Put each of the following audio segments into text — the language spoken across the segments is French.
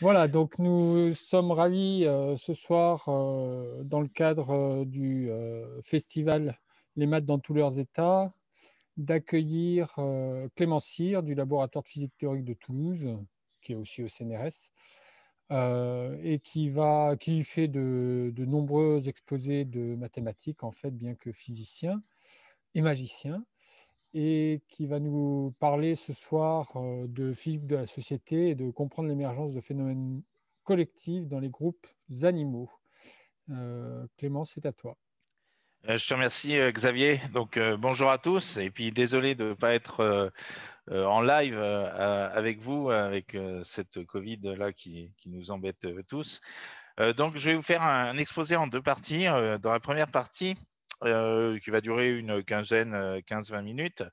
Voilà, donc nous sommes ravis euh, ce soir euh, dans le cadre euh, du festival Les maths dans tous leurs états d'accueillir Clément Cyr du laboratoire de physique théorique de Toulouse, qui est aussi au CNRS, et qui, va, qui fait de, de, nombreux exposés de mathématiques, en fait, bien que physicien et magicien et qui va nous parler ce soir euh, de physique de la société et de comprendre l'émergence de phénomènes collectifs dans les groupes animaux. Euh, Clément, c'est à toi. Euh, je te remercie euh, Xavier. Donc bonjour à tous et puis désolé de ne pas être en live avec vous avec cette Covid là qui, qui nous embête tous. donc je vais vous faire un exposé en deux parties. dans la première partie, euh, qui va durer une quinzaine, 15-20 euh, minutes.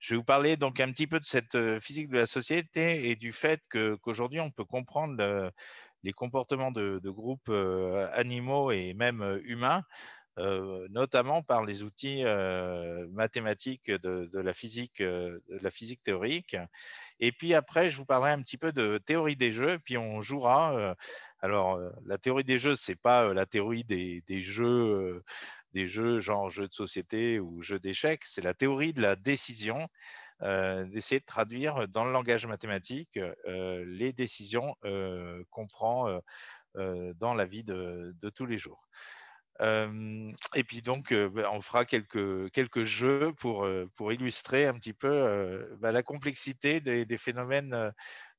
Je vais vous parler donc un petit peu de cette euh, physique de la société et du fait qu'aujourd'hui, on peut comprendre les comportements de, groupes animaux et même humains, notamment par les outils mathématiques de, la physique, de la physique théorique. Et puis après, je vous parlerai un petit peu de théorie des jeux, puis on jouera. alors, la théorie des jeux, c'est pas la théorie des jeux des jeux genre jeux de société ou jeux d'échecs, c'est la théorie de la décision, euh, d'essayer de traduire dans le langage mathématique euh, les décisions euh, qu'on prend dans la vie de, tous les jours. et puis donc, bah, on fera quelques, quelques jeux pour, pour illustrer un petit peu bah, la complexité des, des, phénomènes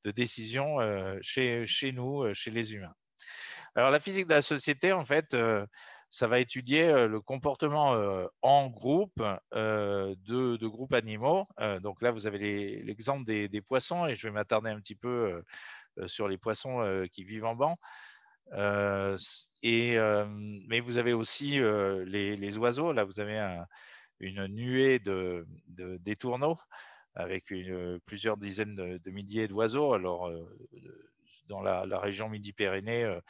de décision chez, chez nous, chez les humains. Alors la physique de la société, en fait, ça va étudier le comportement en groupe de, groupes animaux. donc là, vous avez l'exemple des, poissons, et je vais m'attarder un petit peu sur les poissons qui vivent en banc. et, mais vous avez aussi les, oiseaux. Là, vous avez une nuée de, de, avec une, plusieurs dizaines de, milliers d'oiseaux. Alors, dans la, région Midi-Pyrénées, euh,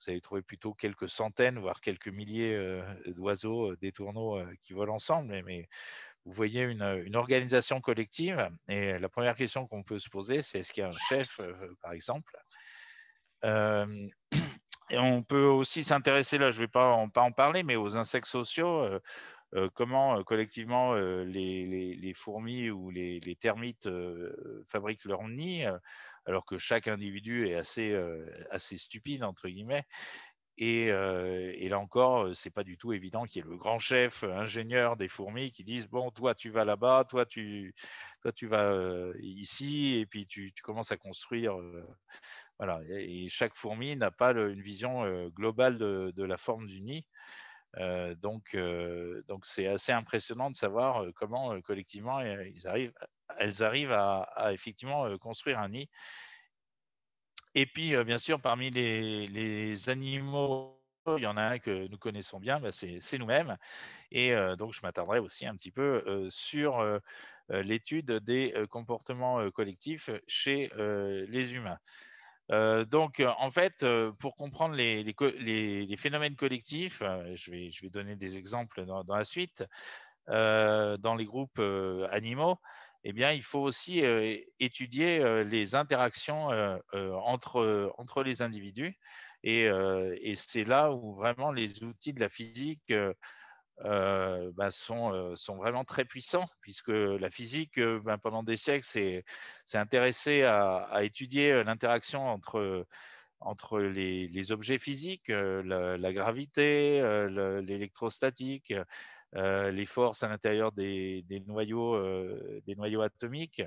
vous allez trouver plutôt quelques centaines, voire quelques milliers euh, d'oiseaux, euh, des tourneaux qui volent ensemble. Mais, vous voyez une, organisation collective. Et la première question qu'on peut se poser, c'est est-ce qu'il y a un chef, par exemple et on peut aussi s'intéresser, là je ne vais pas en, parler, mais aux insectes sociaux, comment collectivement les, fourmis ou les, les termites fabriquent leur nid alors que chaque individu est assez, euh, assez stupide, entre guillemets. Euh, et, là encore, c'est pas du tout évident qu'il y ait le grand chef euh, ingénieur des fourmis qui dise bon, toi tu vas là-bas, toi tu, toi tu vas ici, et puis tu, commences à construire. voilà. Et chaque fourmi n'a pas une vision globale de, la forme du nid. donc, donc c'est assez impressionnant de savoir comment collectivement ils arrivent elles arrivent à, effectivement euh, construire un nid. Et puis, euh, bien sûr, parmi les, animaux, il y en a un que nous connaissons bien, bah, c'est nous-mêmes. Et euh, donc, je m'attarderai aussi un petit peu sur l'étude des comportements collectifs chez les humains. donc, en fait, pour comprendre les, phénomènes collectifs, je vais, donner des exemples dans la suite, dans les groupes animaux, eh bien, il faut aussi euh, étudier euh, les interactions euh, entre, les individus. Et, c'est là où vraiment les outils de la physique bah, sont, vraiment très puissants, puisque la physique, bah, pendant des siècles, s'est intéressée à, étudier l'interaction entre, les, objets physiques, la, gravité, l'électrostatique, euh, les forces à l'intérieur des, des, noyaux, euh, atomiques.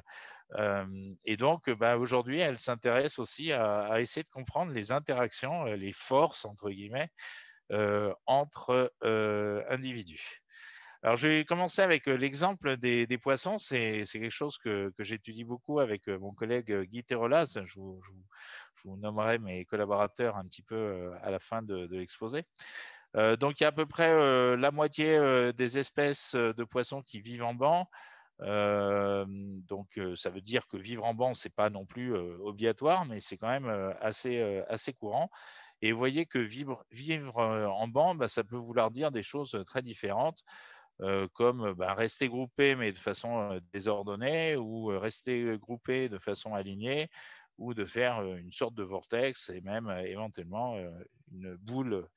Euh, et donc, bah, aujourd'hui, elle s'intéresse aussi à, essayer de comprendre les interactions, les forces, entre guillemets, entre individus. Alors, je vais commencer avec l'exemple des, poissons. C'est quelque chose que, j'étudie beaucoup avec mon collègue Guy Terolas. Je, vous, nommerai mes collaborateurs un petit peu à la fin de, de l'exposé. Euh, donc il y a à peu près euh, la moitié euh, des espèces de poissons qui vivent en banc. donc, ça veut dire que vivre en banc, n'est pas non plus obligatoire, mais c'est quand même assez, courant. Et vous voyez que vivre, en banc, bah, ça peut vouloir dire des choses très différentes, comme bah, rester groupé mais de façon désordonnée, ou rester groupé de façon alignée, ou de faire une sorte de vortex et même éventuellement une boule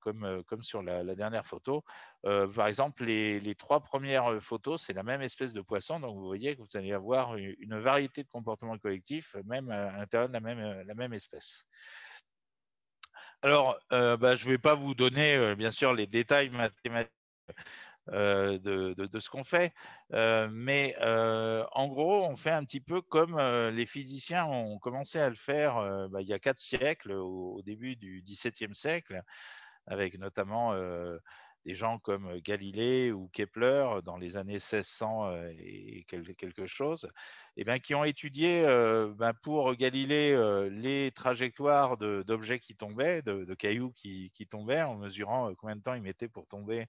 comme, comme sur la, dernière photo. par exemple, les, trois premières photos, c'est la même espèce de poisson. Donc, vous voyez que vous allez avoir une, variété de comportements collectifs, même à l'intérieur de la même, la même espèce. Alors, bah, je ne vais pas vous donner, bien sûr, les détails mathématiques euh, de, ce qu'on fait. Euh, mais euh, en gros, on fait un petit peu comme les physiciens ont commencé à le faire bah, il y a quatre siècles, au, début du XVIIe siècle, avec notamment des gens comme Galilée ou Kepler dans les années 1600 et quelque chose, et ben, qui ont étudié ben pour Galilée les trajectoires d'objets qui tombaient, de, cailloux qui, qui, tombaient, en mesurant combien de temps ils mettaient pour tomber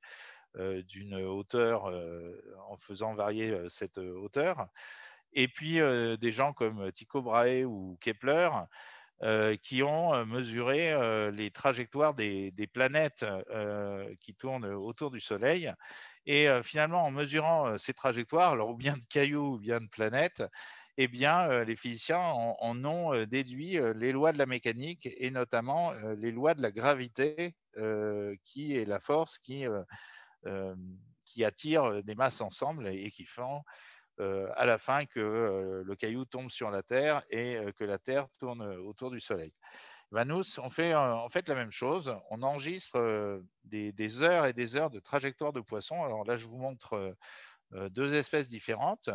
euh, d'une hauteur euh, en faisant varier euh, cette hauteur. Et puis des gens comme Tycho Brahe ou Kepler qui ont mesuré les trajectoires des, planètes qui tournent autour du Soleil. Et finalement, en mesurant ces trajectoires, alors ou bien de cailloux ou bien de planètes, eh bien, les physiciens en, ont déduit les lois de la mécanique et notamment les lois de la gravité, qui est la force qui euh, qui attirent des masses ensemble et qui font euh, à la fin que euh, le caillou tombe sur la Terre et que la Terre tourne autour du Soleil. Ben nous, on fait en fait la même chose. On enregistre des, heures et des heures de trajectoire de poissons. Alors là, je vous montre deux espèces différentes.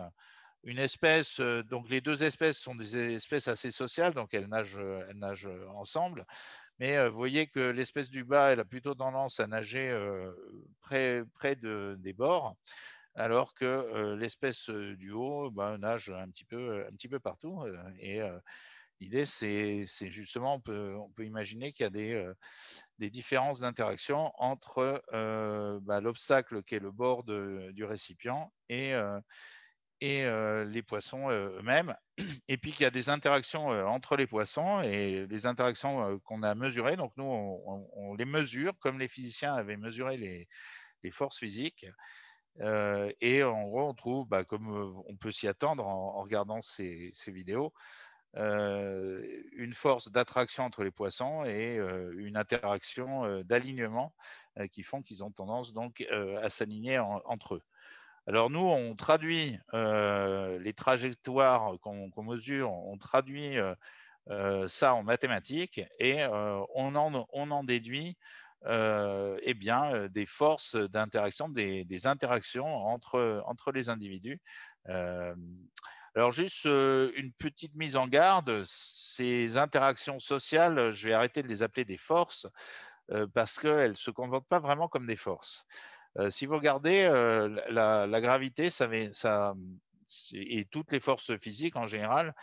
Une espèce, donc les deux espèces sont des espèces assez sociales, donc elles nagent, elles nagent ensemble. Mais euh, vous voyez que l'espèce du bas, elle a plutôt tendance à nager euh, près, près des bords, alors que euh, l'espèce du haut bah, nage un petit, peu, un petit peu partout. et l'idée, c'est justement, on peut, imaginer qu'il y a des, différences d'interaction entre bah, l'obstacle qui est le bord du récipient et et euh, les poissons euh, eux-mêmes, et puis qu'il y a des interactions euh, entre les poissons et les interactions qu'on a mesurées. Donc nous, on, les mesure comme les physiciens avaient mesuré les, forces physiques. et en gros, on trouve, bah, comme on peut s'y attendre en, regardant ces, vidéos, une force d'attraction entre les poissons et une interaction d'alignement qui font qu'ils ont tendance donc à s'aligner entre eux. Alors nous, on traduit euh, les trajectoires qu'on mesure, on traduit euh, euh, ça en mathématiques et on, en, déduit eh bien, des forces d'interaction, des, interactions entre, entre les individus. alors juste une petite mise en garde, ces interactions sociales, je vais arrêter de les appeler des forces parce qu'elles ne se comportent pas vraiment comme des forces. Euh, si vous regardez, euh, la, gravité ça, et toutes les forces physiques en général,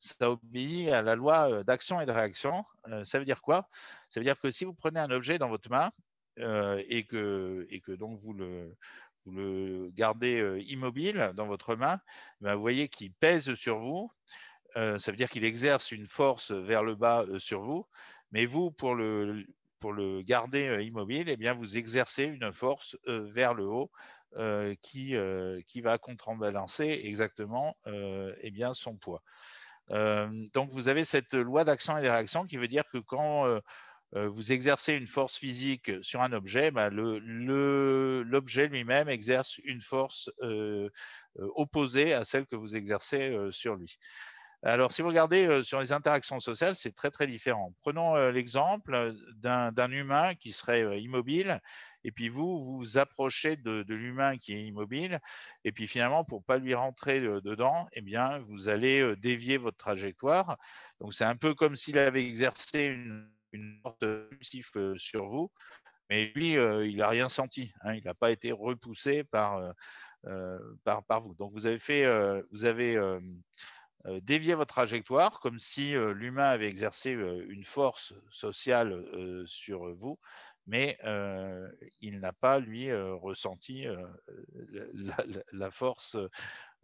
ça obéit à la loi euh, d'action et de réaction. ça veut dire quoi Ça veut dire que si vous prenez un objet dans votre main et, que, et que donc vous le, vous le gardez immobile dans votre main, ben, vous voyez qu'il pèse sur vous. ça veut dire qu'il exerce une force vers le bas sur vous. Mais vous, pour le, pour le garder euh, immobile, eh bien, vous exercez une force euh, vers le haut euh, qui, va contrebalancer exactement eh bien, son poids. donc, vous avez cette loi d'action et de réaction qui veut dire que quand vous exercez une force physique sur un objet, bah, l'objet lui-même exerce une force opposée à celle que vous exercez sur lui. Alors, si vous regardez euh, sur les interactions sociales, c'est très, très différent. Prenons euh, l'exemple euh, d'un humain qui serait immobile, et puis vous, vous, vous approchez de, l'humain qui est immobile, et puis finalement, pour ne pas lui rentrer dedans, eh bien, vous allez dévier votre trajectoire. Donc, c'est un peu comme s'il avait exercé une, une porte sur vous, mais lui, il n'a rien senti. Hein. il n'a pas été repoussé par, par, par, vous. Donc, vous avez fait... vous avez, euh, dévier votre trajectoire comme si euh, l'humain avait exercé euh, une force sociale sur vous, mais il n'a pas, lui, ressenti la, force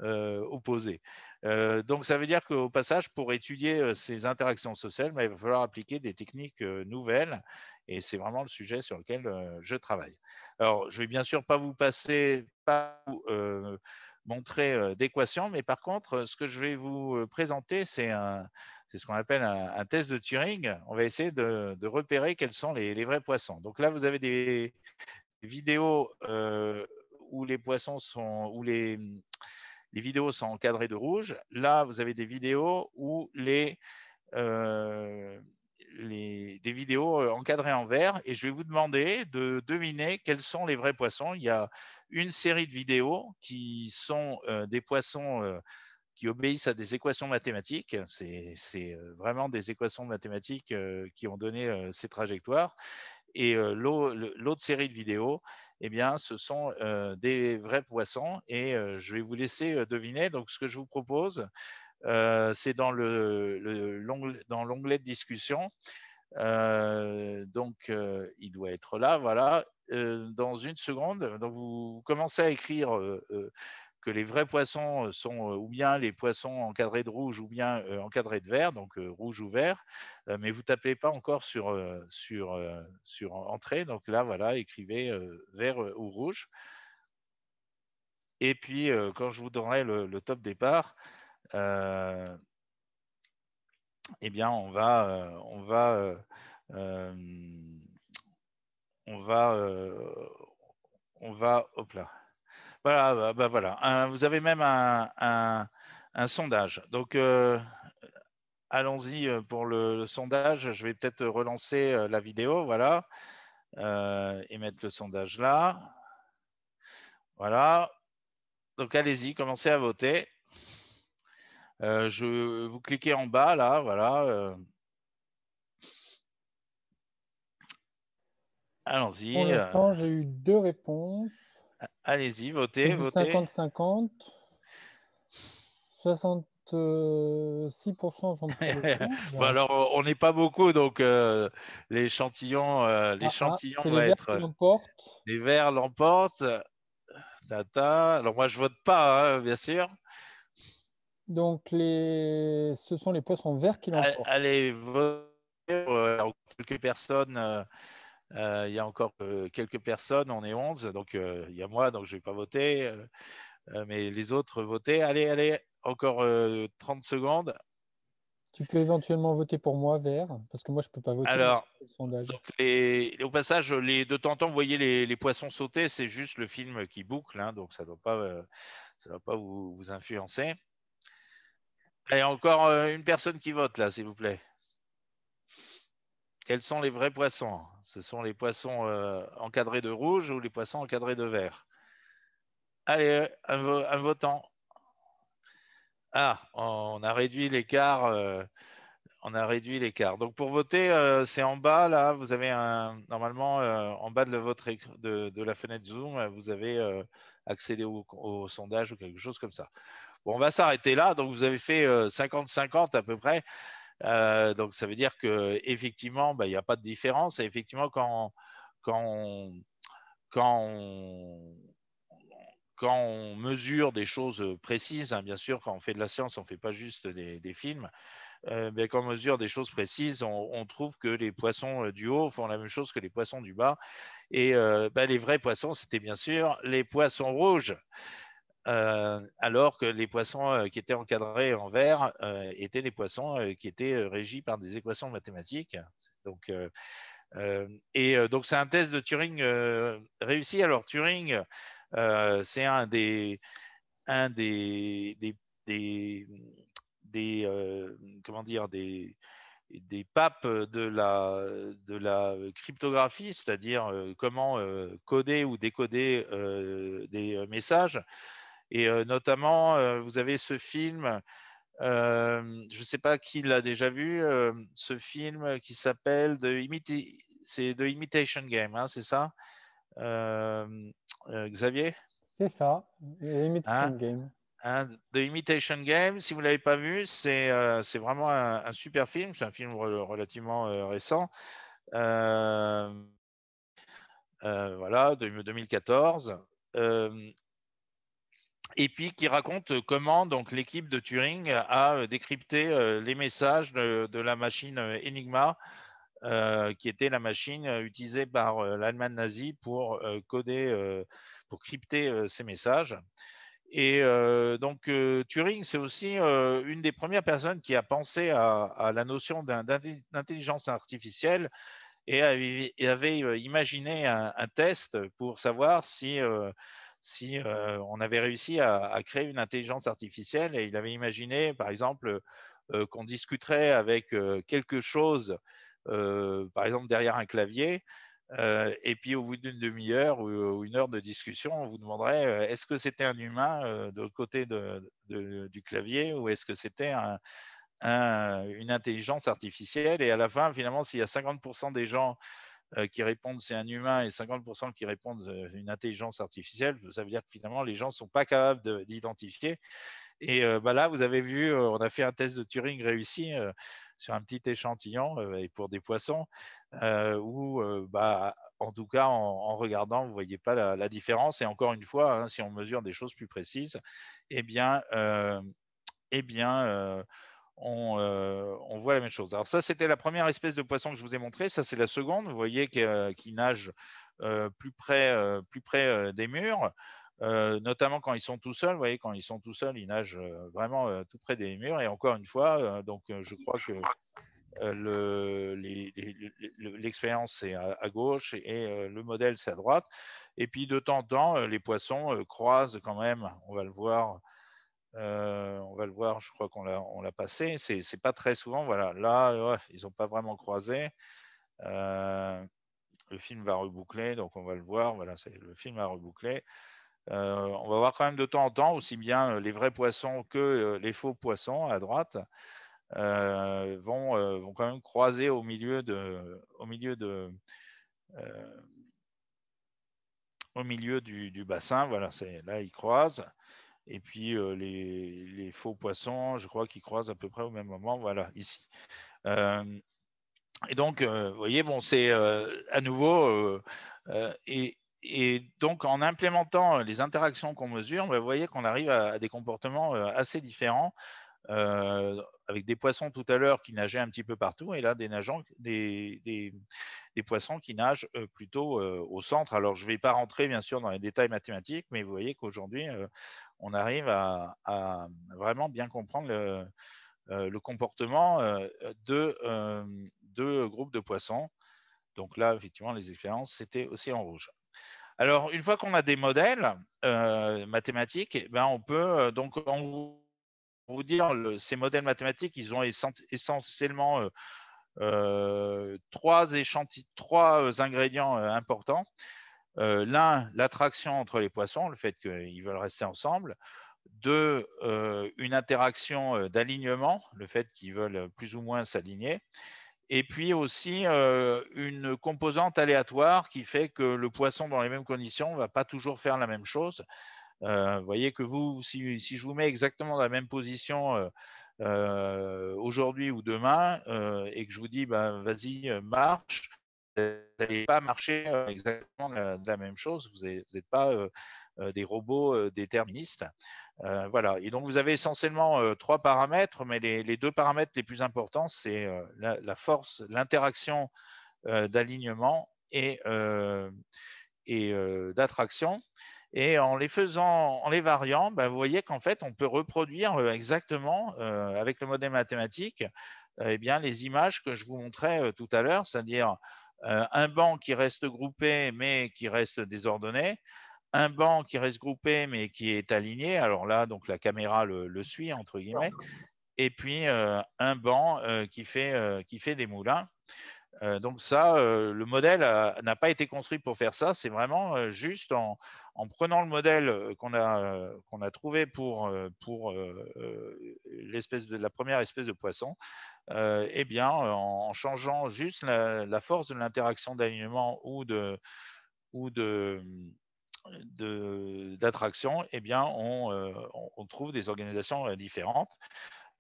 opposée. donc ça veut dire qu'au passage, pour étudier ces interactions sociales, bah, il va falloir appliquer des techniques nouvelles et c'est vraiment le sujet sur lequel je travaille. Alors, je ne vais bien sûr pas vous passer montrer d'équation, mais par contre, ce que je vais vous présenter, c'est ce qu'on appelle un, test de Turing. On va essayer de, repérer quels sont les, vrais poissons. Donc là, vous avez des vidéos où les poissons sont, où les, vidéos sont encadrées de rouge. Là, vous avez des vidéos où les, les, des vidéos encadrées en vert. Et je vais vous demander de deviner quels sont les vrais poissons. Il y a une série de vidéos qui sont euh, des poissons euh, qui obéissent à des équations mathématiques. C'est euh, vraiment des équations mathématiques qui ont donné ces trajectoires. Et l'autre série de vidéos, eh bien, ce sont des vrais poissons. Et je vais vous laisser deviner. Donc, ce que je vous propose, c'est dans l'onglet de discussion. donc, il doit être là, voilà. Euh, dans une seconde. Donc vous, commencez à écrire euh, euh, que les vrais poissons sont ou bien les poissons encadrés de rouge ou bien encadrés de vert, donc rouge ou vert, mais vous tapez pas encore sur, sur, sur entrée. Donc là, voilà, écrivez vert ou rouge. Et puis, quand je vous donnerai le, le top départ, eh bien, on va, on va on va, euh, on va, hop là. Voilà, bah, bah voilà. vous avez même un, sondage. Donc, euh, allons-y euh, pour le, sondage. Je vais peut-être relancer la vidéo, voilà, et mettre le sondage là. Voilà. Donc, allez-y, commencez à voter. je, vous cliquez en bas, là, voilà. Allons-y. Pour euh, l'instant, j'ai eu deux réponses. Allez-y, votez, 50-50. 66% alors, on n'est pas beaucoup, donc euh, l'échantillon euh, ah, les être. Les verts l'emportent. Tata. Alors, moi, je vote pas, hein, bien sûr. Donc, les... ce sont les poissons vert qui l'emportent. Allez, votez. quelques personnes euh, il y a encore euh, quelques personnes, on est 11, donc euh, il y a moi, donc je ne vais pas voter, mais les autres votaient. Allez, allez, encore 30 secondes. Tu peux éventuellement voter pour moi, Vert, parce que moi, je ne peux pas voter Alors, hein, sondage. au passage, les, de temps en temps, vous voyez les, poissons sauter, c'est juste le film qui boucle, hein, donc ça ne doit pas, ça doit pas vous, influencer. encore une personne qui vote, là, s'il vous plaît quels sont les vrais poissons Ce sont les poissons euh, encadrés de rouge ou les poissons encadrés de vert Allez, euh, un, votant. Ah, on a réduit l'écart. Euh, on a réduit l'écart. Donc pour voter, c'est en bas là. Vous avez un, normalement en bas de votre de, la fenêtre Zoom, vous avez accédé au, au, sondage ou quelque chose comme ça. Bon, on va s'arrêter là. Donc vous avez fait 50-50 à peu près. Euh, donc ça veut dire qu'effectivement, bah, il n'y a pas de différence. Et effectivement, quand, quand, on, mesure des choses précises, hein, bien sûr, quand on fait de la science, on ne fait pas juste des, films, euh, ben, quand on mesure des choses précises, on, trouve que les poissons euh, du haut font la même chose que les poissons du bas. Et euh, ben, les vrais poissons, c'était bien sûr les poissons rouges. Euh, alors que les poissons euh, qui étaient encadrés en vert euh, étaient les poissons qui étaient régis par des équations mathématiques. et donc, c'est un test de Turing réussi. Alors, Turing, c'est un des, un comment dire, des, papes de la cryptographie, c'est-à-dire comment coder ou décoder des messages. Et euh, notamment, euh, vous avez ce film, euh, je ne sais pas qui l'a déjà vu, ce film qui s'appelle The, Imitation Game, hein, c'est ça Xavier C'est ça, The Imitation hein? Game. Hein, The Imitation Game, si vous ne l'avez pas vu, c'est c'est vraiment un, super film. C'est un film relativement récent. voilà, de 2014 et puis qui raconte comment donc l'équipe de Turing a décrypté les messages de, la machine Enigma, qui était la machine utilisée par l'Allemagne nazie pour coder, pour crypter ces messages. Et donc Turing, c'est aussi une des premières personnes qui a pensé à, la notion d'intelligence artificielle et avait, imaginé un, test pour savoir si si euh, on avait réussi à, créer une intelligence artificielle et il avait imaginé, par exemple, euh, qu'on discuterait avec euh, quelque chose, par exemple derrière un clavier, et puis au bout d'une demi-heure ou, une heure de discussion, on vous demanderait est-ce que c'était un humain de l'autre côté du clavier ou est-ce que c'était une intelligence artificielle Et à la fin, finalement, s'il y a 50% des gens euh, qui répondent c'est un humain et 50% qui répondent euh, une intelligence artificielle, ça veut dire que finalement les gens ne sont pas capables d'identifier. Et euh, bah, là, vous avez vu, on a fait un test de Turing réussi sur un petit échantillon et pour des poissons, où bah, en tout cas, en, regardant, vous ne voyez pas la, différence. Et encore une fois, hein, si on mesure des choses plus précises, eh bien, eh bien euh, on, voit la même chose. Alors ça, c'était la première espèce de poisson que je vous ai montré. Ça, c'est la seconde. Vous voyez euh, qu'ils nagent nage euh, plus près, plus près des murs, notamment quand ils sont tout seuls. Vous voyez, quand ils sont tout seuls, ils nagent vraiment tout près des murs. Et encore une fois, donc je crois que l'expérience c'est à, gauche et le modèle c'est à droite. Et puis de temps en temps, les poissons croisent quand même. On va le voir euh, on va le voir, je crois qu'on l'a, passé. C'est, c'est pas très souvent. Voilà, là, euh, ils n'ont pas vraiment croisé. Euh, le film va reboucler, donc on va le voir. Voilà, le film a rebouclé. on va voir quand même de temps en temps aussi bien les vrais poissons que les faux poissons à droite vont, vont quand même croiser au milieu au milieu au milieu du, bassin. Voilà, c'est là ils croisent. Et puis les, faux poissons, je crois qu'ils croisent à peu près au même moment, voilà, ici. et donc, vous voyez, bon, c'est à nouveau, et, donc en implémentant les interactions qu'on mesure, bah, vous voyez qu'on arrive à, des comportements assez différents avec des poissons tout à l'heure qui nageaient un petit peu partout, et là des, nageants, des, poissons qui nagent euh, plutôt euh, au centre. Alors je ne vais pas rentrer bien sûr dans les détails mathématiques, mais vous voyez qu'aujourd'hui, euh, on arrive à, vraiment bien comprendre le, comportement de, deux groupes de poissons. Donc là, effectivement, les expériences, c'était aussi en rouge. Alors, une fois qu'on a des modèles mathématiques, eh ben, on peut donc en pour vous dire, ces modèles mathématiques, ils ont essentiellement euh, euh, trois, euh, ingrédients importants. L'un, l'attraction entre les poissons, le fait qu'ils veulent rester ensemble. Deux, une interaction d'alignement, le fait qu'ils veulent plus ou moins s'aligner. Et puis aussi une composante aléatoire qui fait que le poisson dans les mêmes conditions ne va pas toujours faire la même chose. Euh, vous voyez que vous, si, je vous mets exactement dans la même position euh, euh, aujourd'hui ou demain et que je vous dis, ben, vas-y, marche, vous n'allez pas marcher exactement de la même chose. Vous n'êtes pas des robots déterministes. voilà. Et donc, vous avez essentiellement trois paramètres, mais les, deux paramètres les plus importants, c'est la, la, force, l'interaction d'alignement et, et d'attraction. Et en les faisant, en les variant, bah, vous voyez qu'en fait, on peut reproduire euh, exactement euh, avec le modèle mathématique euh, eh bien, les images que je vous montrais tout à l'heure, c'est-à-dire un banc qui reste groupé mais qui reste désordonné, un banc qui reste groupé mais qui est aligné, alors là, donc la caméra le, suit, entre guillemets, et puis un banc qui, fait, qui fait des moulins donc ça, le modèle n'a pas été construit pour faire ça. C'est vraiment juste en, prenant le modèle qu'on a, qu'on a trouvé pour, pour l'espèce de la première espèce de poisson, eh bien, en, changeant juste la, force de l'interaction d'alignement ou de ou de d'attraction, eh bien, on, trouve des organisations différentes.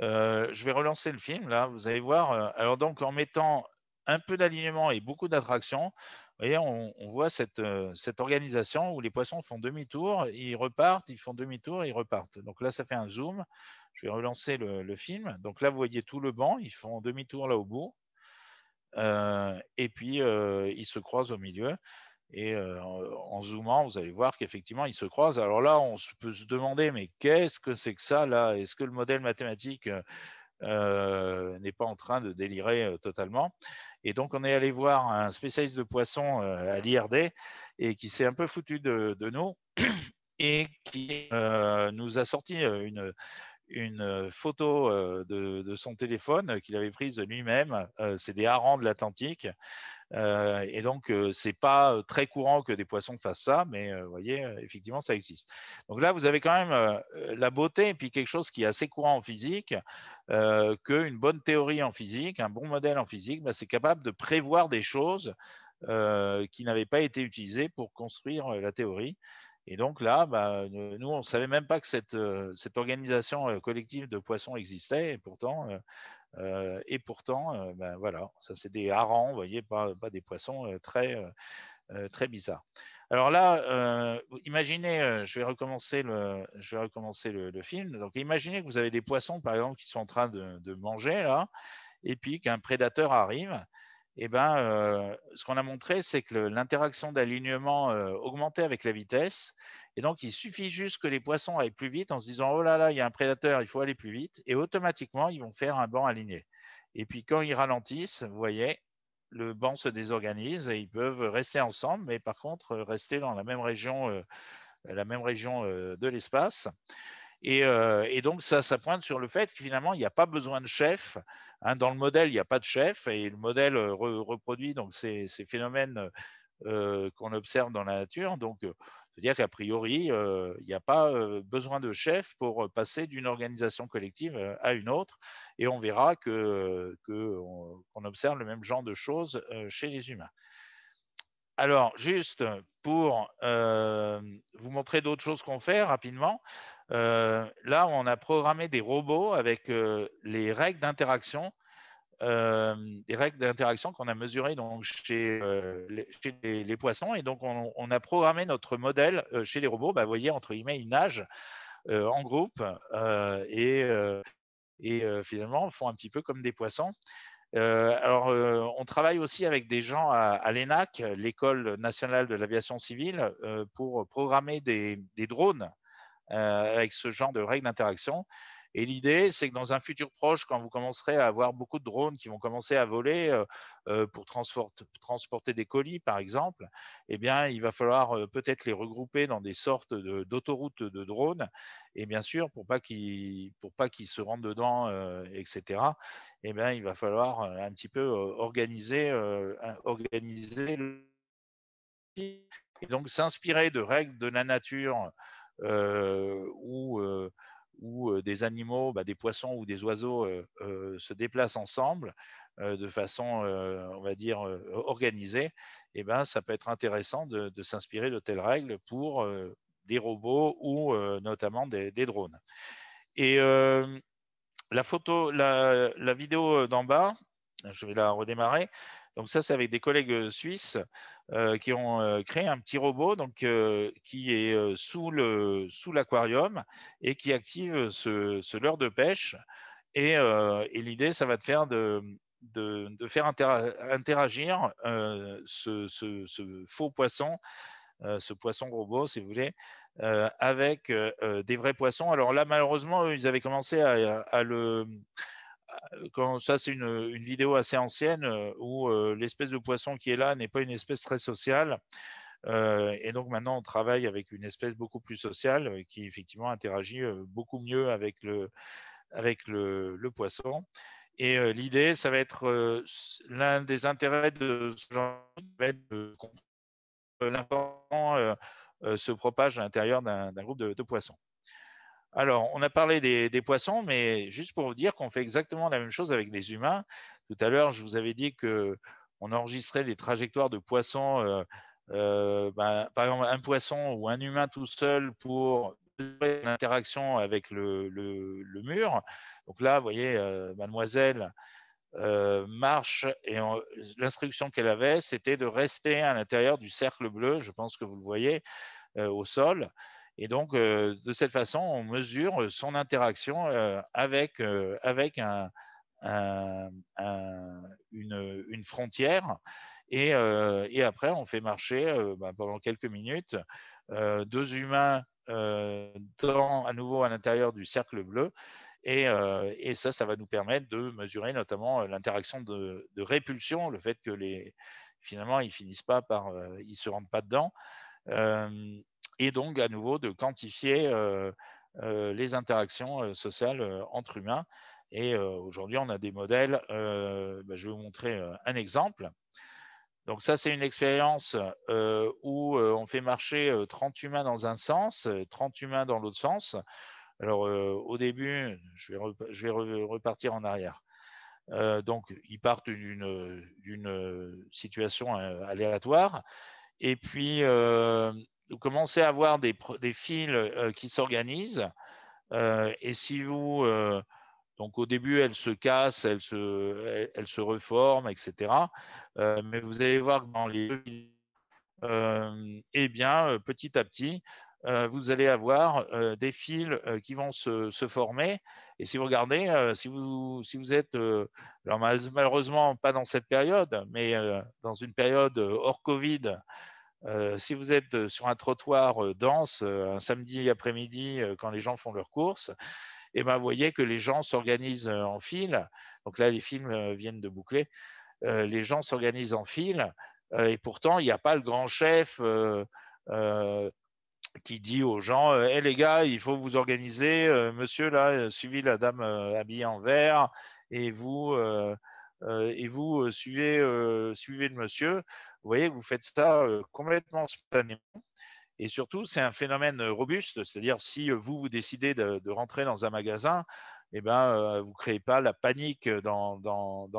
je vais relancer le film là, vous allez voir. Alors donc en mettant un peu d'alignement et beaucoup d'attraction, on, on, voit euh, cette, organisation où les poissons font demi-tour, ils repartent, ils font demi-tour, ils repartent. Donc là, ça fait un zoom. Je vais relancer le, film. Donc là, vous voyez tout le banc, ils font demi-tour là au bout. Euh, et puis, euh, ils se croisent au milieu. Et en zoomant, vous allez voir qu'effectivement, ils se croisent. Alors là, on peut se demander, mais qu'est-ce que c'est que ça là Est-ce que le modèle mathématique euh, n'est pas en train de délirer euh, totalement. Et donc, on est allé voir un spécialiste de poissons euh, à l'IRD et qui s'est un peu foutu de, nous et qui nous a sorti une, photo de, de, son téléphone qu'il avait prise lui-même. C'est des harengs de l'Atlantique. Euh, et donc, ce euh, c'est pas très courant que des poissons fassent ça, mais vous voyez, effectivement, ça existe. Donc là, vous avez quand même la beauté et puis quelque chose qui est assez courant en physique, qu'une bonne théorie en physique, un bon modèle en physique, bah, c'est capable de prévoir des choses qui n'avaient pas été utilisées pour construire la théorie. Et donc là, bah, nous, on ne savait même pas que cette, cette, organisation collective de poissons existait, et pourtant, euh, et pourtant, euh, ben voilà, ça c'est des harengs, vous voyez, pas, des poissons euh, très, très bizarres. Alors là, imaginez, je vais recommencer le, je vais recommencer le, film. Donc, imaginez que vous avez des poissons, par exemple, qui sont en train de, manger là, et puis qu'un prédateur arrive. Et eh ben, ce qu'on a montré, c'est que l'interaction d'alignement augmentait avec la vitesse, et donc, il suffit juste que les poissons aillent plus vite en se disant, oh là là, il y a un prédateur, il faut aller plus vite. Et automatiquement, ils vont faire un banc aligné. Et puis, quand ils ralentissent, vous voyez, le banc se désorganise et ils peuvent rester ensemble, mais par contre, euh, rester dans la même région, euh, la même région euh, de l'espace. Et, donc, ça, ça pointe sur le fait que finalement, il n'y a pas besoin de chef. Hein. dans le modèle, il n'y a pas de chef et le modèle reproduit donc, ces, ces phénomènes qu'on observe dans la nature. Donc, c'est-à-dire qu'a priori, il n'y a pas besoin de chef pour passer d'une organisation collective à une autre, et on verra qu'on que observe le même genre de choses chez les humains. Alors, juste pour vous montrer d'autres choses qu'on fait rapidement, là, on a programmé des robots avec les règles d'interaction euh, des règles d'interaction qu'on a mesurées donc, chez, euh, les, poissons. Et donc, on, a programmé notre modèle euh, chez les robots. Bah, vous voyez, entre guillemets, ils nagent en groupe et, et finalement font un petit peu comme des poissons. alors, on travaille aussi avec des gens à, l'ENAC, l'École nationale de l'aviation civile, pour programmer des drones avec ce genre de règles d'interaction. Et l'idée, c'est que dans un futur proche, quand vous commencerez à avoir beaucoup de drones qui vont commencer à voler euh, euh, pour transporter des colis, par exemple, eh bien, il va falloir euh, peut-être les regrouper dans des sortes d'autoroutes de, drones, et bien sûr, pour pas qu'ils se rendent dedans, etc., eh bien, il va falloir un petit peu organiser, organiser et donc s'inspirer de règles de la nature ou où des animaux, bah, des poissons ou des oiseaux se déplacent ensemble de façon, on va dire, organisée, eh ben, ça peut être intéressant de, s'inspirer de telles règles pour des robots ou notamment des, drones. Et la photo, la vidéo d'en bas, je vais la redémarrer. Donc ça, c'est avec des collègues suisses euh, qui ont euh, créé un petit robot donc, euh, qui est sous l'aquarium sous et qui active ce, ce, leurre de pêche. Et, et l'idée, ça va te faire de, de, faire interagir ce, ce, faux poisson, ce poisson robot, si vous voulez, avec des vrais poissons. Alors là, malheureusement, ils avaient commencé à le euh, quand ça c'est une, vidéo assez ancienne euh, où euh, l'espèce de poisson qui est là n'est pas une espèce très sociale. et donc maintenant on travaille avec une espèce beaucoup plus sociale qui effectivement interagit beaucoup mieux avec le, poisson. Et l'idée, ça va être l'un des intérêts de ce genre, de être se propage à l'intérieur d'un groupe de poissons. Alors, on a parlé des, poissons, mais juste pour vous dire qu'on fait exactement la même chose avec des humains. Tout à l'heure, je vous avais dit qu'on enregistrait des trajectoires de poissons, euh, euh, ben, par exemple un poisson ou un humain tout seul pour l'interaction avec le, mur. Donc là, vous voyez, euh, mademoiselle marche et l'instruction qu'elle avait, c'était de rester à l'intérieur du cercle bleu, je pense que vous le voyez, au sol. Et donc, euh, de cette façon, on mesure son interaction euh, avec, euh, avec un, une, frontière. Et, et, après, on fait marcher bah, pendant quelques minutes deux humains dans, à nouveau à l'intérieur du cercle bleu. Et, et, ça, ça va nous permettre de mesurer notamment l'interaction de, de, répulsion, le fait que les, finalement, ils finissent pas par, ils se rendent pas dedans et donc à nouveau de quantifier euh, euh, les interactions euh, sociales entre humains. Et aujourd'hui, on a des modèles. Bah, je vais vous montrer un exemple. Donc ça, c'est une expérience où on fait marcher 30 humains dans un sens, 30 humains dans l'autre sens. Alors au début, je vais, je vais repartir en arrière. donc ils partent d'une situation aléatoire. Et puis vous commencez à avoir des, fils euh, qui s'organisent. Euh, et si vous, euh, donc au début, elles se cassent, elles se, se reforment, etc. mais vous allez voir que dans les eh bien, petit à petit, vous allez avoir des fils qui vont se, se, former. Et si vous regardez, si, vous, si vous êtes, alors malheureusement pas dans cette période, mais dans une période hors Covid, si vous êtes sur un trottoir dense un samedi après-midi quand les gens font leurs courses, et eh ben, vous voyez que les gens s'organisent en file. Donc là, les films viennent de boucler. les gens s'organisent en file et pourtant, il n'y a pas le grand chef qui dit aux gens Hé «Eh, les gars, il faut vous organiser. monsieur, là, suivez la dame habillée en vert et vous, et vous suivez, suivez le monsieur. Vous voyez, vous faites ça euh, complètement spontanément. Et surtout, c'est un phénomène euh, robuste, c'est-à-dire si euh, vous, vous décidez de, rentrer dans un magasin, eh ben, vous ne créez pas la panique dans,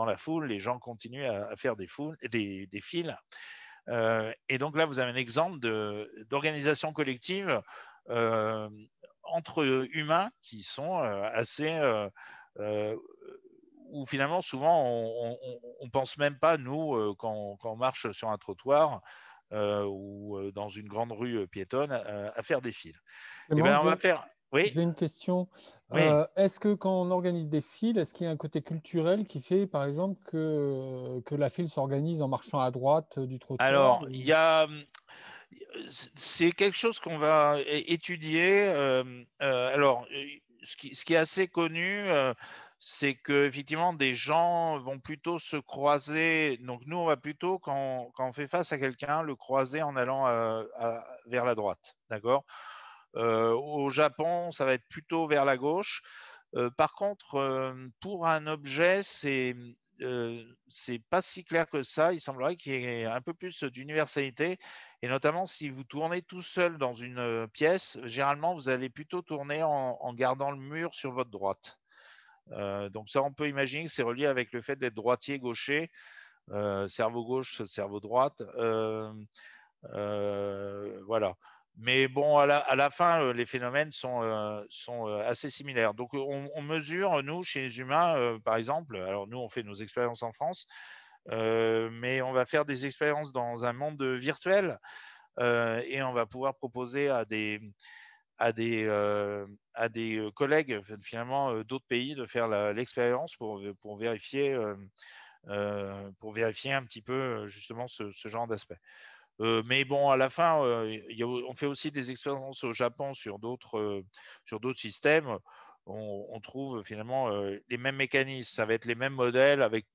la foule, les gens continuent à, faire des, foules, des files. et donc là, vous avez un exemple d'organisation collective entre humains qui sont assez où finalement, souvent, on ne pense même pas, nous, euh, quand, on marche sur un trottoir euh, ou euh, dans une grande rue piétonne, à, faire des files. Eh ben, on va faire. Oui. J'ai une question. est-ce que quand on organise des files, est-ce qu'il y a un côté culturel qui fait, par exemple, que, que la file s'organise en marchant à droite du trottoir Alors, il y a c'est quelque chose qu'on va étudier. alors, ce qui, ce qui, est assez connu, c'est que effectivement des gens vont plutôt se croiser. Donc nous, on va plutôt quand, on fait face à quelqu'un le croiser en allant euh, vers la droite, d'accord. Euh, au Japon, ça va être plutôt vers la gauche. Euh, par contre, pour un objet, c'est c'est pas si clair que ça. Il semblerait qu'il y ait un peu plus d'universalité, et notamment si vous tournez tout seul dans une pièce, généralement vous allez plutôt tourner en gardant le mur sur votre droite. Euh, donc ça, on peut imaginer que c'est relié avec le fait d'être droitier-gaucher, euh, cerveau gauche, cerveau droite. Euh, voilà. Mais bon, à la, fin, les phénomènes sont, assez similaires. Donc on, on, mesure, nous, chez les humains, par exemple, alors nous, on fait nos expériences en France, mais on va faire des expériences dans un monde virtuel et on va pouvoir proposer à des à des, euh, des euh, collègues euh, finalement d'autres pays de faire l'expérience pour, pour, vérifier, pour vérifier un petit peu justement ce, genre d'aspect. mais bon, à la fin, on fait aussi des expériences au Japon sur d'autres systèmes. On, trouve finalement les mêmes mécanismes. Ça va être les mêmes modèles avec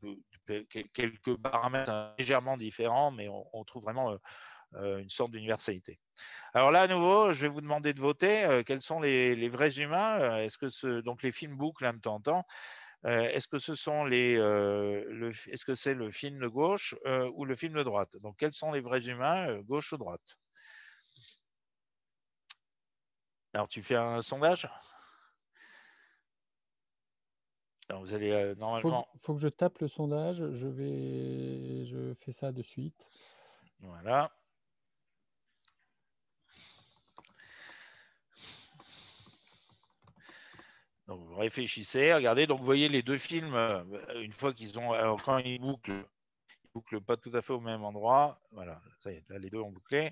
quelques paramètres légèrement différents, mais on trouve vraiment euh, une sorte d'universalité. Alors là, à nouveau, je vais vous demander de voter. Euh, quels sont les, vrais humains euh, Est-ce que ce, donc les films bouclent un temps en temps est-ce que ce sont les, le, est-ce que c'est le film de gauche ou le film de droite Donc, quels sont les vrais humains, gauche ou droite Alors, tu fais un sondage Alors, vous allez normalement. Faut, faut que je tape le sondage. Je vais, je fais ça de suite. Voilà. réfléchissez, regardez. Donc vous voyez les deux films, euh, une fois qu'ils ont. Alors, quand ils bouclent, ils bouclent pas tout à fait au même endroit. Voilà, ça y est, là les deux ont bouclé.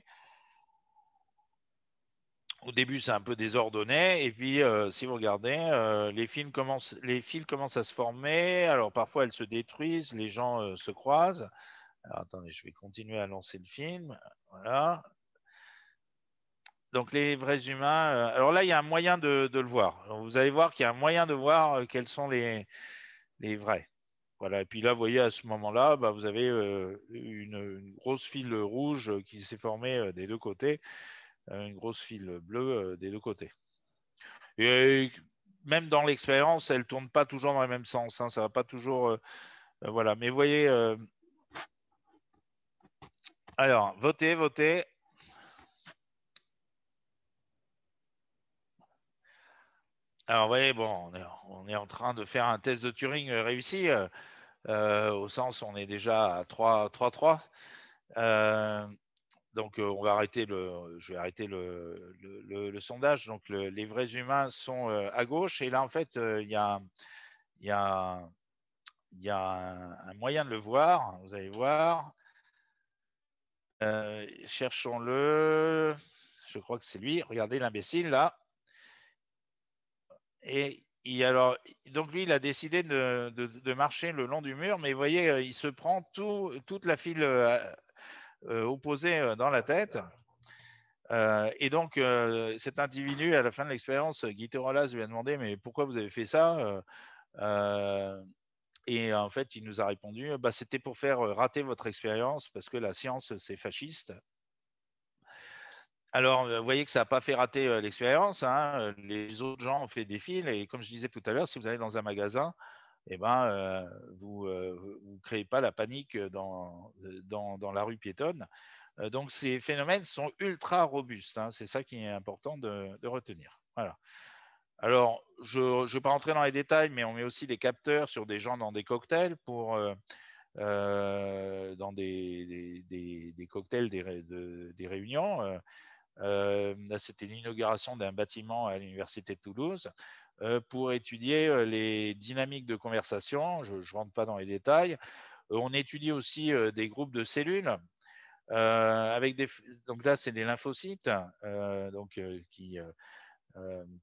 Au début, c'est un peu désordonné, et puis euh, si vous regardez, euh, les, films commencent, les fils commencent à se former. Alors parfois, elles se détruisent, les gens se croisent. Alors attendez, je vais continuer à lancer le film. Voilà, donc les vrais humains. Euh, alors là, il y a un moyen de, le voir. vous allez voir qu'il y a un moyen de voir euh, quels sont les, vrais. Voilà. Et puis là, vous voyez, à ce moment-là, bah, vous avez euh, une, grosse file rouge qui s'est formée des deux côtés, une grosse file bleue des deux côtés. Et même dans l'expérience, elle ne tourne pas toujours dans le même sens. Hein, ça va pas toujours. voilà. Mais vous voyez. alors, votez, votez. Alors oui, bon, on est, en train de faire un test de Turing euh, réussi, euh, euh, au sens on est déjà à 3-3. Euh, donc on va arrêter le, je vais arrêter le, sondage. Donc les vrais humains sont à gauche et là en fait il y a, y a, un, moyen de le voir. Vous allez voir. Cherchons-le. Je crois que c'est lui. Regardez l'imbécile là. Et alors, donc lui, il a décidé de, marcher le long du mur, mais vous voyez, euh, il se prend toute la file euh, euh, opposée dans la tête. et donc, cet individu, à la fin de l'expérience, Guy lui a demandé Mais pourquoi vous avez fait ça Et en fait, il nous a répondu bah, C'était pour faire rater votre expérience parce que la science, c'est fasciste. Alors, vous voyez que ça n'a pas fait rater l'expérience. Hein, les autres gens ont fait des fils. Et comme je disais tout à l'heure, si vous allez dans un magasin, eh ben, vous ne créez pas la panique dans, dans, la rue piétonne. donc, ces phénomènes sont ultra robustes. Hein, c'est ça qui est important de, retenir. Alors, je ne vais pas rentrer dans les détails, mais on met aussi des capteurs sur des gens dans des cocktails pour. dans des, cocktails des, réunions euh, là, c'était l'inauguration d'un bâtiment à l'Université de Toulouse euh, pour étudier euh, les dynamiques de conversation. Je ne rentre pas dans les détails. On étudie aussi des groupes de cellules. avec donc là, c'est des lymphocytes donc, qui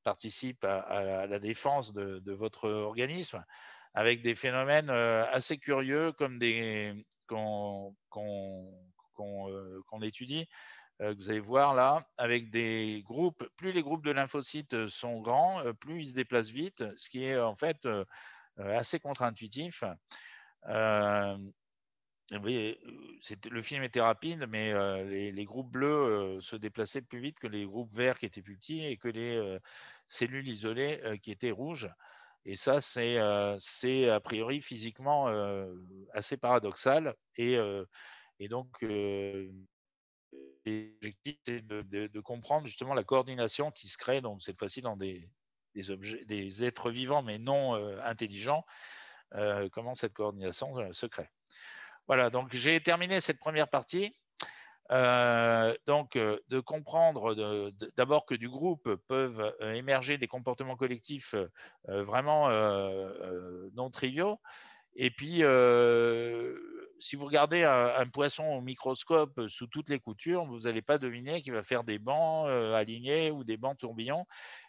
participent à, la défense de, votre organisme avec des phénomènes assez curieux comme des qu'on étudie euh, vous allez voir là, avec des groupes, plus les groupes de lymphocytes euh, sont grands, euh, plus ils se déplacent vite, ce qui est en fait assez contre-intuitif. le film était rapide, mais les, groupes bleus se déplaçaient plus vite que les groupes verts qui étaient plus petits et que les cellules isolées qui étaient rouges. Et ça, c'est a priori physiquement assez paradoxal. et donc, l'objectif, c'est de, comprendre justement la coordination qui se crée, donc cette fois-ci dans des, des, objets, des êtres vivants mais non euh, intelligents, euh, comment cette coordination euh, se crée. Voilà, donc j'ai terminé cette première partie. donc, de comprendre d'abord que du groupe peuvent émerger des comportements collectifs vraiment non triviaux, et puis, si vous regardez un, poisson au microscope euh, sous toutes les coutures, vous n'allez pas deviner qu'il va faire des bancs euh, alignés ou des bancs tourbillons.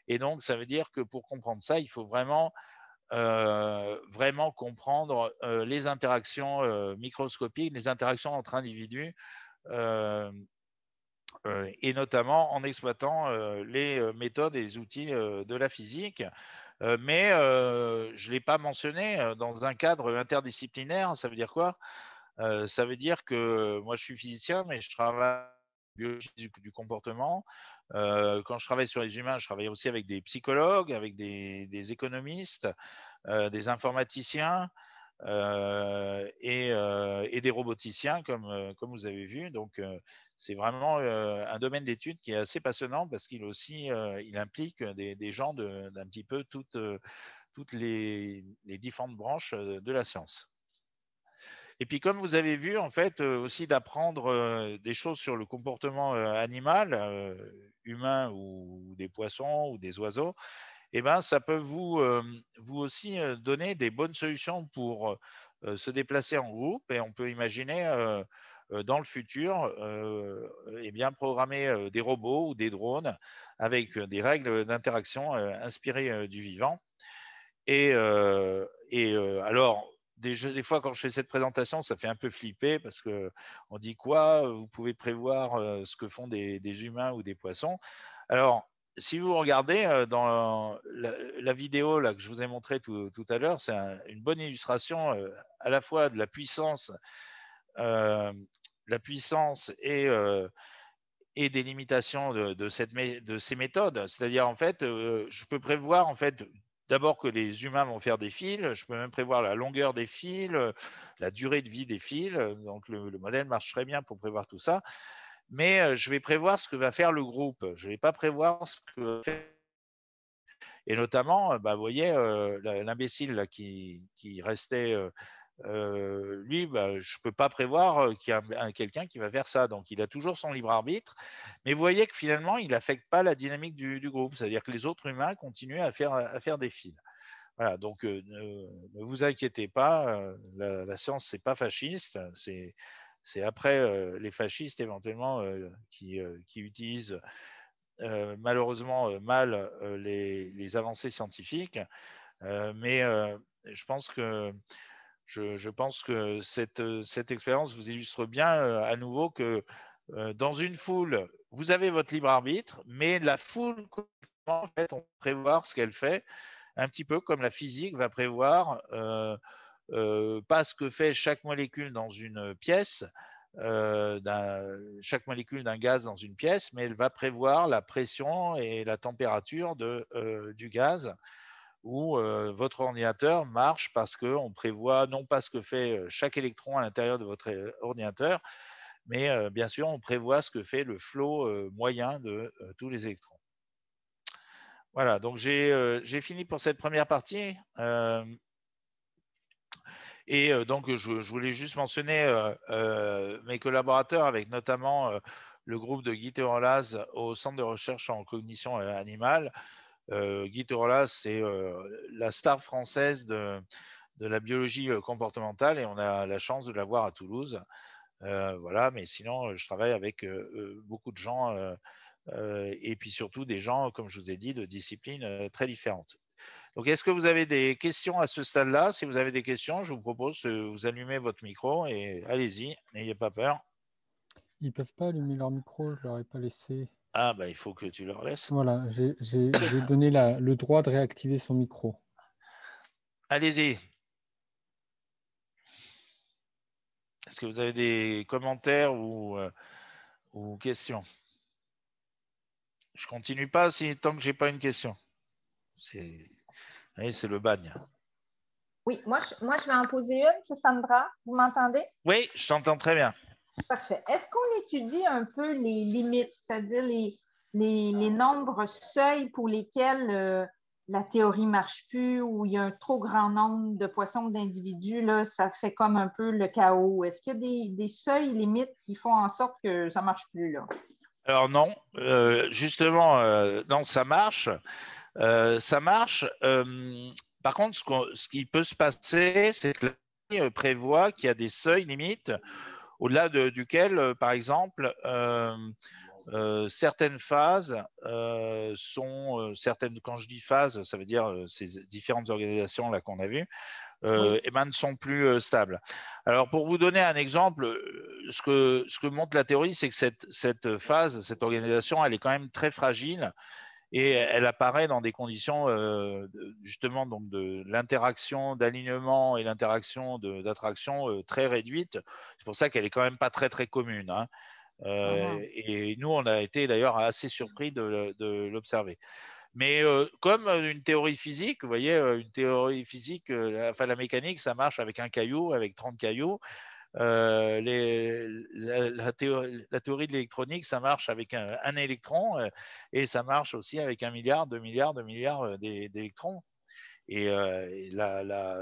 Et donc, ça veut dire que pour comprendre ça, il faut vraiment, euh, vraiment comprendre les interactions microscopiques, les interactions entre individus, et notamment en exploitant les méthodes et les outils de la physique mais je ne l'ai pas mentionné dans un cadre interdisciplinaire. Ça veut dire quoi ça veut dire que moi, je suis physicien, mais je travaille biologie du, comportement. quand je travaille sur les humains, je travaille aussi avec des psychologues, avec des, économistes, des informaticiens et, des roboticiens, comme, vous avez vu. Donc, c'est vraiment un domaine d'étude qui est assez passionnant parce qu'il aussi, il implique des, des gens d'un petit peu toutes, les différentes branches de la science. Et puis, comme vous avez vu, en fait, euh, aussi d'apprendre euh, des choses sur le comportement euh, animal, humain ou des poissons ou des oiseaux, eh ben, ça peut vous, vous aussi donner des bonnes solutions pour se déplacer en groupe. Et on peut imaginer dans le futur, eh bien, programmer des robots ou des drones avec des règles d'interaction inspirées du vivant. Et, et alors, des, fois, quand je fais cette présentation, ça fait un peu flipper parce que on dit quoi Vous pouvez prévoir euh, ce que font des, humains ou des poissons. Alors, si vous regardez euh, dans la, vidéo là, que je vous ai montrée tout, tout à l'heure, c'est une bonne illustration euh, à la fois de la puissance, la puissance et et des limitations de, cette, de ces méthodes. C'est-à-dire, en fait, je peux prévoir en fait, d'abord que les humains vont faire des fils, je peux même prévoir la longueur des fils, euh, la durée de vie des fils, euh, donc le, modèle marche très bien pour prévoir tout ça, mais euh, je vais prévoir ce que va faire le groupe, je ne vais pas prévoir ce que va faire et notamment, bah, vous voyez, l'imbécile qui, qui, restait lui, bah, je ne peux pas prévoir qu'il y a quelqu'un qui va faire ça. Donc, il a toujours son libre arbitre. Mais vous voyez que finalement, il n'affecte pas la dynamique du, groupe. C'est-à-dire que les autres humains continuent à faire, à faire des fils. Voilà, donc ne vous inquiétez pas, la, science, ce n'est pas fasciste. C'est, après les fascistes éventuellement qui, qui, utilisent malheureusement mal les, avancées scientifiques. mais je pense que je, pense que euh, cette, expérience vous illustre bien euh, à nouveau que euh, dans une foule, vous avez votre libre arbitre, mais la foule, en fait, on prévoit ce qu'elle fait, un petit peu comme la physique va prévoir pas ce que fait chaque molécule dans une pièce, chaque molécule d'un gaz dans une pièce, mais elle va prévoir la pression et la température du gaz où votre ordinateur marche parce qu'on prévoit non pas ce que fait chaque électron à l'intérieur de votre ordinateur, mais bien sûr, on prévoit ce que fait le flot moyen de tous les électrons. Voilà, donc j'ai fini pour cette première partie. et donc, je, voulais juste mentionner mes collaborateurs, avec notamment le groupe de Guy Théorlaz au Centre de recherche en cognition animale, euh, Guy Torolla c'est euh, la star française de, la biologie euh, comportementale et on a la chance de l'avoir à Toulouse. voilà, mais sinon, je travaille avec beaucoup de gens et puis surtout des gens, comme je vous ai dit, de disciplines très différentes. Donc, est-ce que vous avez des questions à ce stade-là Si vous avez des questions, je vous propose de vous allumer votre micro et allez-y, n'ayez pas peur. Ils ne peuvent pas allumer leur micro, je ne leur ai pas laissé. Ah, bah, il faut que tu leur laisses. Voilà, j'ai donné le droit de réactiver son micro. Allez-y. Est-ce que vous avez des commentaires ou, euh, questions Je continue pas si, tant que je n'ai pas une question. C'est le bagne. Oui, moi je, moi je vais en poser une, c'est Sandra. Vous m'entendez Oui, je t'entends très bien. Parfait. Est-ce qu'on étudie un peu les limites, c'est-à-dire les, les, nombres seuils pour lesquels euh, la théorie ne marche plus ou il y a un trop grand nombre de poissons d'individus, ça fait comme un peu le chaos. Est-ce qu'il y a des, seuils limites qui font en sorte que ça ne marche plus? Là? Alors non, euh, justement, euh, non, ça marche. ça marche. par contre, ce, qui peut se passer, c'est que la prévoit qu'il y a des seuils limites au-delà duquel, euh, par exemple, euh, euh, certaines phases sont certaines quand je dis phases ça veut dire ces différentes organisations là qu'on a vues et ben, ne sont plus stables alors pour vous donner un exemple ce que, montre la théorie c'est que cette, phase cette organisation elle est quand même très fragile et elle apparaît dans des conditions euh, justement donc de l'interaction d'alignement et l'interaction d'attraction euh, très réduite. C'est pour ça qu'elle est quand même pas très très commune. Hein. Euh, ah et nous, on a été d'ailleurs assez surpris de, l'observer. Mais comme une théorie physique, vous voyez, une théorie physique, enfin la mécanique, ça marche avec un caillou, avec 30 cailloux. Euh, la, théorie, de l'électronique, ça marche avec un, électron euh, et ça marche aussi avec un milliard, deux milliards, deux milliards euh, d'électrons. Et, la,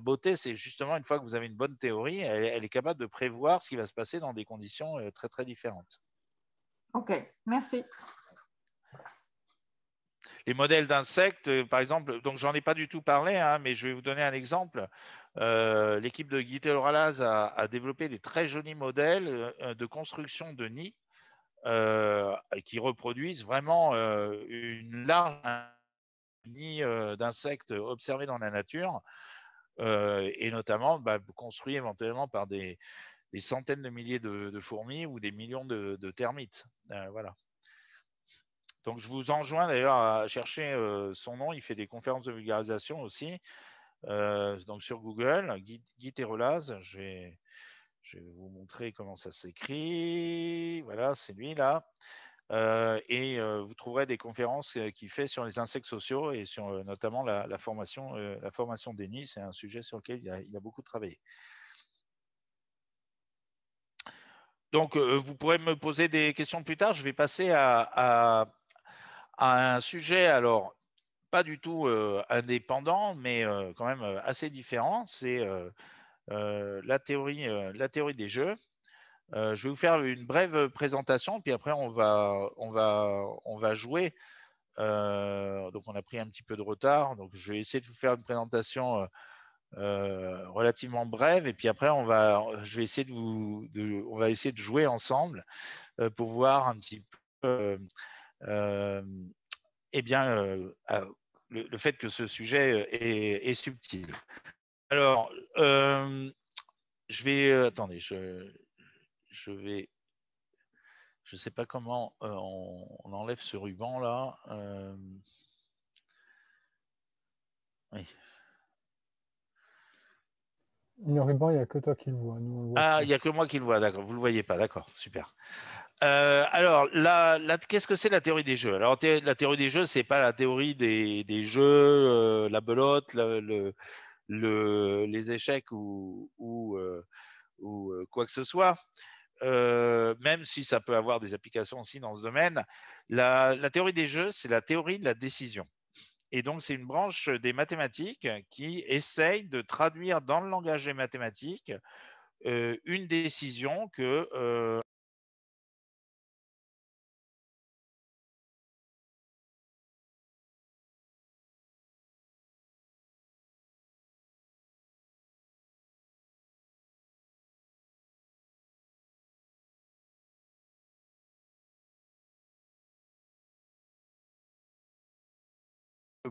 beauté, c'est justement une fois que vous avez une bonne théorie, elle, est capable de prévoir ce qui va se passer dans des conditions très, très différentes. OK, merci. Les modèles d'insectes, euh, par exemple, donc j'en ai pas du tout parlé, hein, mais je vais vous donner un exemple. Euh, l'équipe de Guy ralaz a, développé des très jolis modèles euh, de construction de nids qui reproduisent vraiment une large nid d'insectes observés dans la nature, et notamment bah, construits éventuellement par des, centaines de milliers de, fourmis ou des millions de, de termites. voilà. Donc, je vous enjoins d'ailleurs à chercher son nom. Il fait des conférences de vulgarisation aussi. donc, sur Google, Guy, Guy Je vais, vous montrer comment ça s'écrit. Voilà, c'est lui là. et vous trouverez des conférences qu'il fait sur les insectes sociaux et sur notamment la, formation, la formation des nids. C'est un sujet sur lequel il a, beaucoup travaillé. Donc, vous pourrez me poser des questions plus tard. Je vais passer à, à un sujet, alors, pas du tout euh, indépendant, mais euh, quand même euh, assez différent, c'est la, théorie, la théorie des jeux. je vais vous faire une brève présentation, puis après, on va, on va, on va jouer. donc, on a pris un petit peu de retard. Donc, je vais essayer de vous faire une présentation relativement brève, et puis après, on va, je vais essayer de vous, on va essayer de jouer ensemble pour voir un petit peu euh, eh bien, euh, le, fait que ce sujet euh, est, subtil. Alors, je vais. attendez, je, je vais. Je ne sais pas comment on, enlève ce ruban là. Oui. Le ruban, il n'y a que toi qui le vois. voit ah, il n'y a que moi qui le vois, d'accord. Vous ne le voyez pas, d'accord, super. Euh, alors, qu'est-ce que c'est la théorie des jeux Alors, la théorie des jeux, c'est pas la théorie des, jeux, euh, la belote, les échecs ou, euh, quoi que ce soit. même si ça peut avoir des applications aussi dans ce domaine, la, théorie des jeux, c'est la théorie de la décision. Et donc, c'est une branche des mathématiques qui essaye de traduire dans le langage des mathématiques une décision que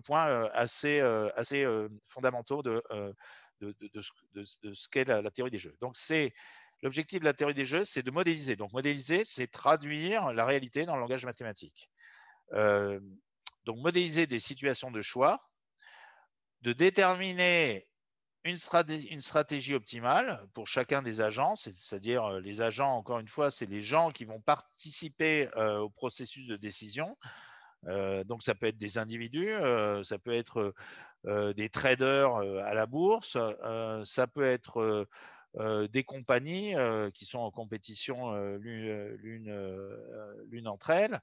points euh, assez, euh, assez euh, fondamentaux de, de, de, ce, qu'est la, théorie des jeux. Donc, c'est l'objectif de la théorie des jeux, c'est de modéliser. Donc, modéliser, c'est traduire la réalité dans le langage mathématique. donc, modéliser des situations de choix, de déterminer une, stratégie, optimale pour chacun des agents, c'est-à-dire les agents, encore une fois, c'est les gens qui vont participer au processus de décision. Euh, donc ça peut être des individus, euh, ça peut être euh, des traders à la bourse, ça peut être des compagnies qui sont en compétition l'une entre elles,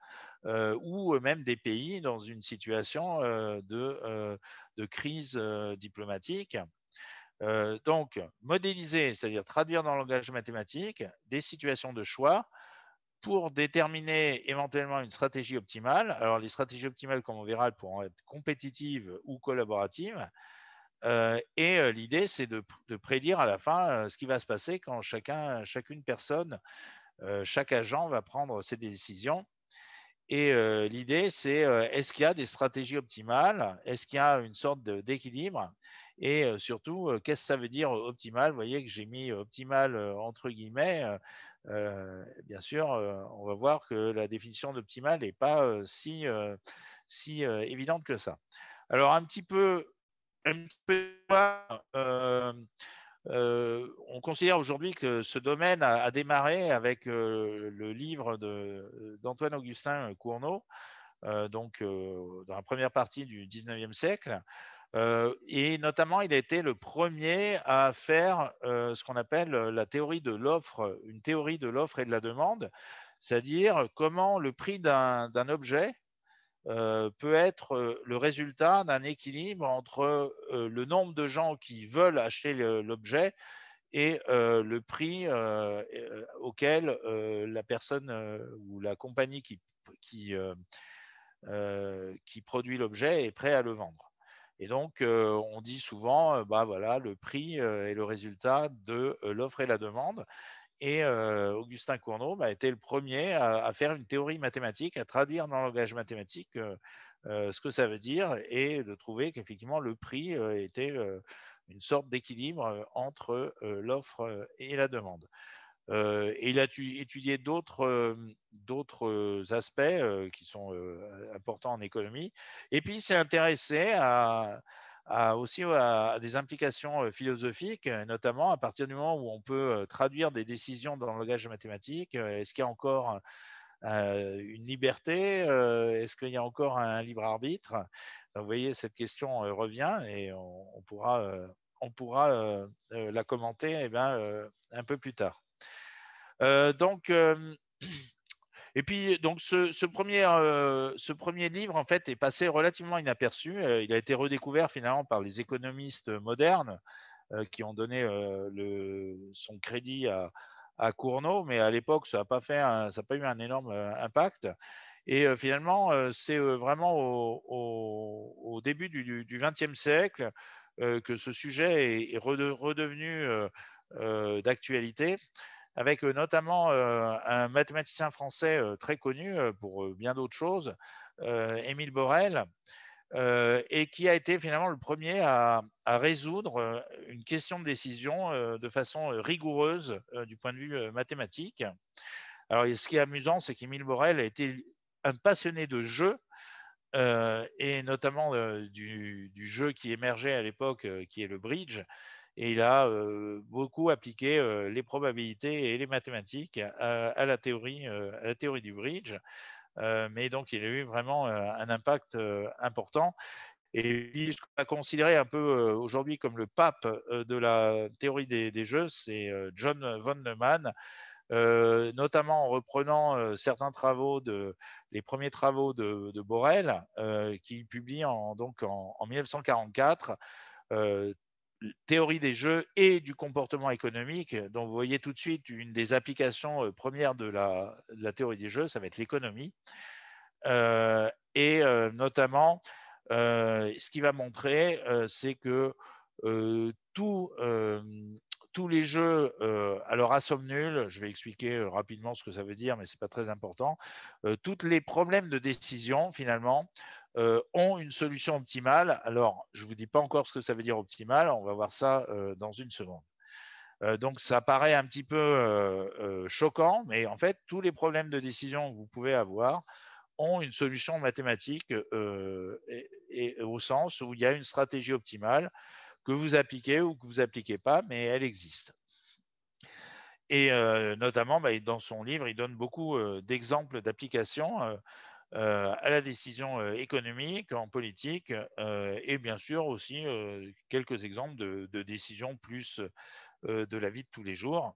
ou même des pays dans une situation de, de crise diplomatique. donc, modéliser, c'est-à-dire traduire dans le langage mathématique des situations de choix pour déterminer éventuellement une stratégie optimale. Alors, les stratégies optimales, comme on verra, elles pourront être compétitives ou collaboratives. Euh, et euh, l'idée, c'est de, prédire à la fin euh, ce qui va se passer quand chacun, chacune personne, chaque agent va prendre ses décisions. Et l'idée, c'est est-ce qu'il y a des stratégies optimales Est-ce qu'il y a une sorte d'équilibre et surtout, qu'est-ce que ça veut dire optimal Vous voyez que j'ai mis optimal entre guillemets. bien sûr, on va voir que la définition d'optimal n'est pas si, si évidente que ça. Alors, un petit peu, on considère aujourd'hui que ce domaine a, démarré avec le livre d'Antoine Augustin Cournot, donc dans la première partie du 19e siècle. Euh, et notamment, il a été le premier à faire euh, ce qu'on appelle euh, la théorie de l'offre, une théorie de l'offre et de la demande, c'est-à-dire comment le prix d'un objet peut être le résultat d'un équilibre entre le nombre de gens qui veulent acheter l'objet et le prix auquel la personne ou la compagnie qui, qui, qui produit l'objet est prêt à le vendre. Et donc, euh, on dit souvent, euh, bah voilà, le prix euh, est le résultat de l'offre et la demande. Et Augustin Cournot a bah, été le premier à, faire une théorie mathématique, à traduire dans le langage mathématique ce que ça veut dire et de trouver qu'effectivement le prix était une sorte d'équilibre entre l'offre et la demande et il a étudié d'autres aspects qui sont importants en économie. Et puis, il s'est intéressé à, aussi à des implications philosophiques, notamment à partir du moment où on peut traduire des décisions dans le langage mathématique. Est-ce qu'il y a encore une liberté Est-ce qu'il y a encore un libre arbitre Vous voyez, cette question revient et on, pourra, la commenter eh ben, un peu plus tard. Euh, donc, euh, et puis, donc, ce, premier, euh, ce premier livre, en fait, est passé relativement inaperçu. il a été redécouvert, finalement, par les économistes modernes qui ont donné le, son crédit à, à Cournot, mais à l'époque, ça n'a pas, pas eu un énorme impact. Et finalement, c'est vraiment au, début du XXe siècle que ce sujet est, redevenu d'actualité avec notamment un mathématicien français très connu pour bien d'autres choses, Émile Borel, et qui a été finalement le premier à, résoudre une question de décision de façon rigoureuse du point de vue mathématique. Alors, ce qui est amusant, c'est qu'Émile Borel a été un passionné de jeu, et notamment du jeu qui émergeait à l'époque, qui est le bridge. Et il a beaucoup appliqué les probabilités et les mathématiques à, la, théorie, à la théorie du bridge. mais donc, il a eu vraiment un impact important. Et puis, ce qu'on a considéré un peu aujourd'hui comme le pape de la théorie des, jeux, c'est John von Neumann, notamment en reprenant certains travaux de les premiers travaux de, Borel, qui publie en, donc en, en 1944 théorie des jeux et du comportement économique, dont vous voyez tout de suite une des applications euh, premières de la, théorie des jeux, ça va être l'économie. Euh, et euh, notamment, ce qui va montrer, c'est que tous les jeux, alors à somme nulle, je vais expliquer rapidement ce que ça veut dire, mais ce n'est pas très important, tous les problèmes de décision, finalement, euh, ont une solution optimale. Alors, je ne vous dis pas encore ce que ça veut dire optimal, on va voir ça euh, dans une seconde. Euh, donc, ça paraît un petit peu choquant, mais en fait, tous les problèmes de décision que vous pouvez avoir ont une solution mathématique au sens où il y a une stratégie optimale que vous appliquez ou que vous n'appliquez pas, mais elle existe. Et notamment, bah, dans son livre, il donne beaucoup d'exemples d'applications. Euh, à la décision euh, économique, en politique, euh, et bien sûr aussi quelques exemples de, décisions plus de la vie de tous les jours.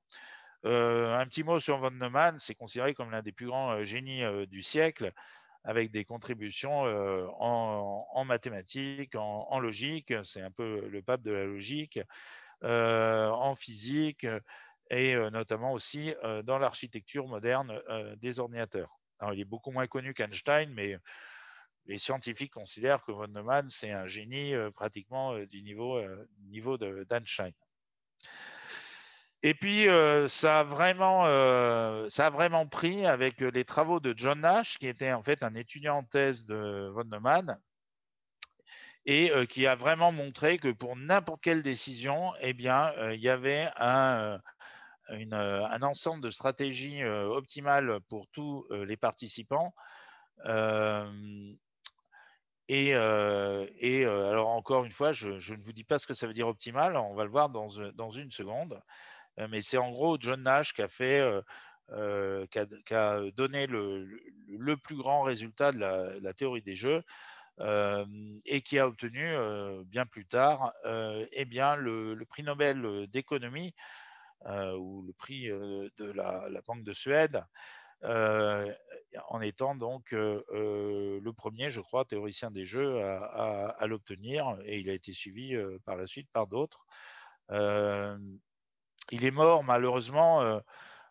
un petit mot sur Von Neumann, c'est considéré comme l'un des plus grands génies du siècle, avec des contributions en, mathématiques, en logique, c'est un peu le pape de la logique, en physique et notamment aussi dans l'architecture moderne des ordinateurs il est beaucoup moins connu qu'Einstein, mais les scientifiques considèrent que von Neumann, c'est un génie euh, pratiquement euh, du niveau, euh, d'Einstein. et puis, ça, a vraiment, ça a vraiment pris avec les travaux de John Nash, qui était en fait un étudiant en thèse de von Neumann, et qui a vraiment montré que pour n'importe quelle décision, eh bien, il y avait un, euh, un ensemble de stratégies euh, optimales pour tous euh, les participants. Et, et alors encore une fois, je, ne vous dis pas ce que ça veut dire optimal, on va le voir dans, dans une seconde, mais c'est en gros John Nash qui a, fait, qui a, donné le, le, plus grand résultat de la, théorie des jeux et qui a obtenu bien plus tard eh bien, le, prix Nobel d'économie euh, ou le prix euh, de la, Banque de Suède, euh, en étant donc le premier, je crois, théoricien des jeux à, l'obtenir, et il a été suivi par la suite par d'autres. il est mort malheureusement.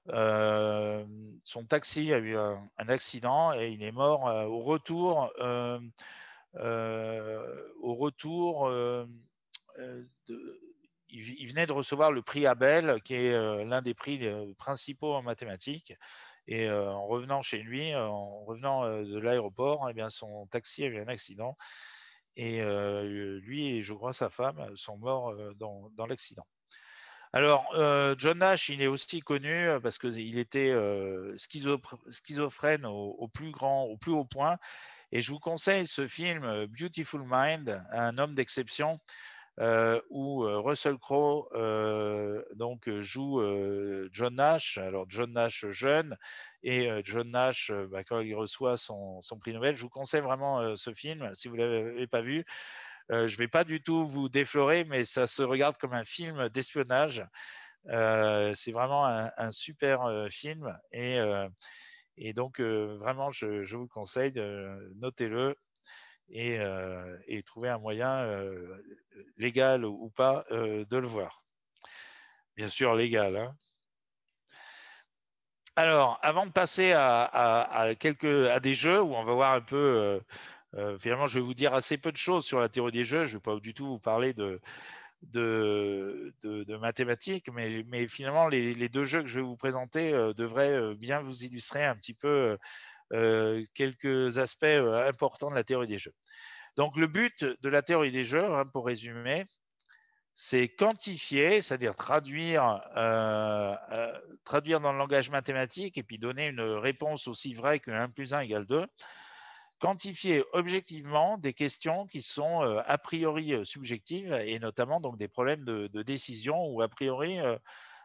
son taxi a eu un, accident et il est mort au retour, au retour de, il, venait de recevoir le prix Abel, qui est euh, l'un des prix euh, principaux en mathématiques. Et euh, en revenant chez lui, en revenant de l'aéroport, eh bien, son taxi a eu un accident. Et lui et, je crois, sa femme sont morts dans, l'accident. Alors, John Nash, il est aussi connu parce qu'il était schizophrène au, plus grand, au plus haut point. Et je vous conseille ce film Beautiful Mind, un homme d'exception, euh, où euh, Russell Crowe euh, donc joue John Nash, alors John Nash jeune, et John Nash, bah, quand il reçoit son, prix Nobel, je vous conseille vraiment ce film, si vous ne l'avez pas vu. je ne vais pas du tout vous déflorer, mais ça se regarde comme un film d'espionnage. c'est vraiment un, super film et, donc vraiment je, je, vous conseille, notez-le, euh, et, trouver un moyen euh, légal ou pas euh, de le voir. Bien sûr, légal. Hein. Alors, avant de passer à, quelques, à des jeux où on va voir un peu, finalement, je vais vous dire assez peu de choses sur la théorie des jeux. Je ne vais pas du tout vous parler de, de, mathématiques, mais, finalement, les, deux jeux que je vais vous présenter devraient bien vous illustrer un petit peu euh, quelques aspects euh, importants de la théorie des jeux. Donc le but de la théorie des jeux, hein, pour résumer, c'est quantifier, c'est-à-dire traduire, euh, traduire dans le langage mathématique et puis donner une réponse aussi vraie que 1 plus 1 égale 2, quantifier objectivement des questions qui sont a priori subjectives et notamment donc des problèmes de, décision où a priori,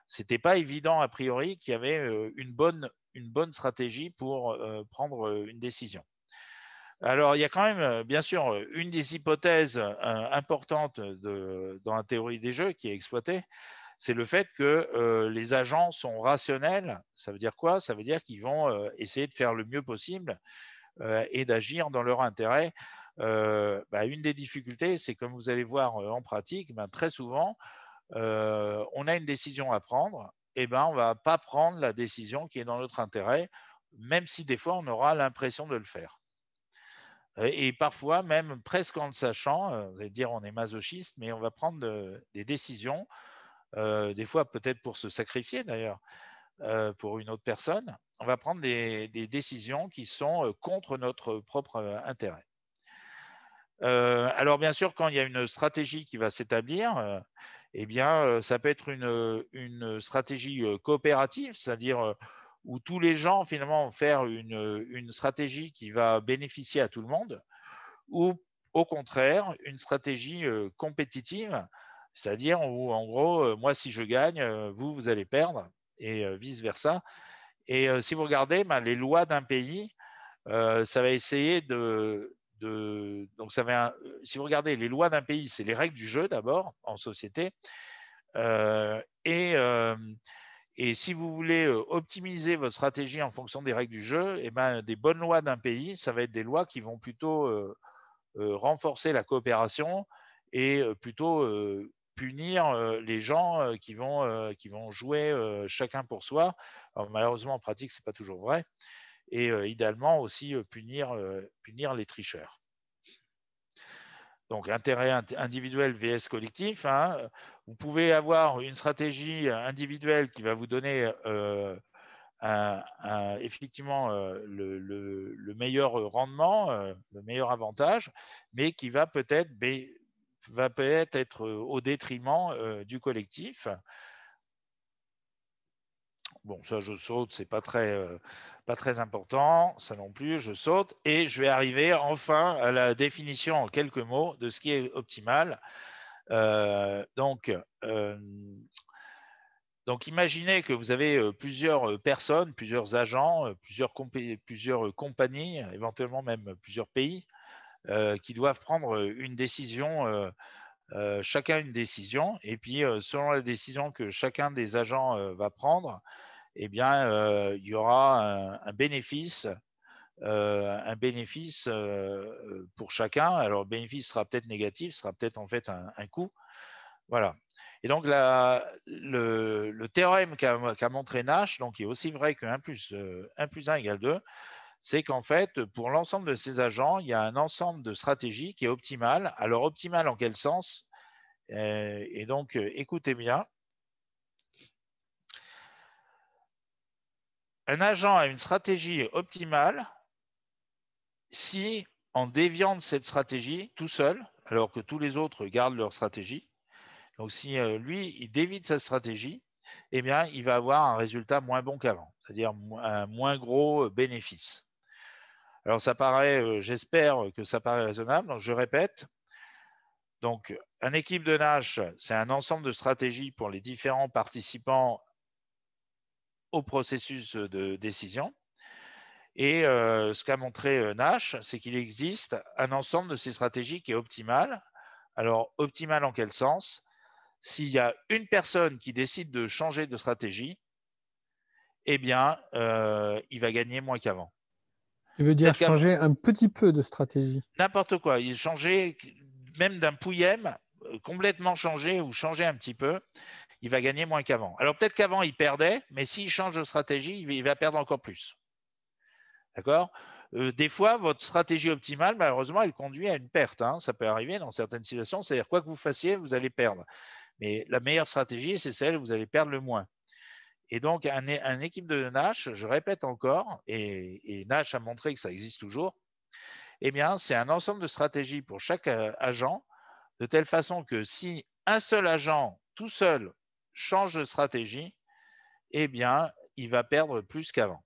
c'était pas évident a priori qu'il y avait une bonne une bonne stratégie pour euh, prendre euh, une décision. Alors, il y a quand même, euh, bien sûr, une des hypothèses importantes dans la théorie des jeux qui est exploitée, c'est le fait que les agents sont rationnels. Ça veut dire quoi Ça veut dire qu'ils vont essayer de faire le mieux possible et d'agir dans leur intérêt. Bah, une des difficultés, c'est comme vous allez voir en pratique, ben, très souvent, on a une décision à prendre eh ben, on ne va pas prendre la décision qui est dans notre intérêt, même si des fois on aura l'impression de le faire. Et parfois, même presque en le sachant, euh, vous dire on est masochiste, mais on va prendre des décisions, euh, des fois peut-être pour se sacrifier d'ailleurs, euh, pour une autre personne, on va prendre des, décisions qui sont contre notre propre intérêt. alors bien sûr, quand il y a une stratégie qui va s'établir, eh bien, euh, ça peut être une, euh, stratégie euh, coopérative, c'est-à-dire où tous les gens finalement vont faire une, stratégie qui va bénéficier à tout le monde, ou au contraire une stratégie compétitive, c'est-à-dire où en gros, moi si je gagne, vous, vous allez perdre, et vice-versa. Et si vous regardez ben, les lois d'un pays, ça va essayer de, donc, ça euh, si vous regardez les lois d'un pays, c'est les règles du jeu d'abord en société. Euh, euh, et, si vous voulez optimiser votre stratégie en fonction des règles du jeu, et eh ben, des bonnes lois d'un pays, ça va être des lois qui vont plutôt renforcer la coopération et plutôt punir les gens qui vont, qui vont jouer chacun pour soi. malheureusement, en pratique, ce n'est pas toujours vrai et euh, idéalement aussi euh, euh, punir, les tricheurs. Donc intérêt individuel vs collectif. Hein. Vous pouvez avoir une stratégie individuelle qui va vous donner effectivement le, meilleur rendement, le meilleur avantage, mais qui peut va peut être, être au détriment du collectif. Bon, ça, je saute, c'est pas euh, pas très important, ça non plus, je saute et je vais arriver enfin à la définition en quelques mots de ce qui est optimal. Euh, donc, euh, donc, imaginez que vous avez plusieurs personnes, plusieurs agents, plusieurs, compagnies, éventuellement même plusieurs pays, qui doivent prendre une décision. chacun une décision. Et puis, selon la décision que chacun des agents va prendre, eh bien, euh, il y aura un, bénéfice, un bénéfice euh, euh, pour chacun. Alors, le bénéfice sera peut-être négatif, sera peut-être en fait un, coût. Voilà. Et donc, le, théorème qu'a montré Nash, donc, qui est aussi vrai que 1 plus, 1 égale 2, c'est qu'en fait, pour l'ensemble de ces agents, il y a un ensemble de stratégies qui est optimal. Alors, optimal en quel sens et donc, écoutez bien, un agent a une stratégie optimale si, en déviant de cette stratégie tout seul, alors que tous les autres gardent leur stratégie, donc si euh, lui, il dévie sa stratégie, eh bien, il va avoir un résultat moins bon qu'avant, c'est-à-dire un moins gros euh, bénéfice. Alors, ça paraît, euh, j'espère que ça paraît raisonnable, donc je répète. Donc, un équipe de Nash, c'est un ensemble de stratégies pour les différents participants au processus de décision. Et euh, ce qu'a montré euh, Nash, c'est qu'il existe un ensemble de ces stratégies qui est optimal. Alors, optimal en quel sens S'il y a une personne qui décide de changer de stratégie, eh bien, euh, il va gagner moins qu'avant. Tu veux dire changer un petit peu de stratégie N'importe quoi. Il changer même d'un pouillème, complètement changé ou changer un petit peu, il va gagner moins qu'avant. Alors peut-être qu'avant, il perdait, mais s'il change de stratégie, il va perdre encore plus. D'accord euh, Des fois, votre stratégie optimale, malheureusement, elle conduit à une perte. Hein. Ça peut arriver dans certaines situations, c'est-à-dire quoi que vous fassiez, vous allez perdre. Mais la meilleure stratégie, c'est celle où vous allez perdre le moins. Et donc, un, équipe de Nash, je répète encore, et, Nash a montré que ça existe toujours, eh bien, c'est un ensemble de stratégies pour chaque euh, agent, de telle façon que si un seul agent tout seul change de stratégie, eh bien, il va perdre plus qu'avant.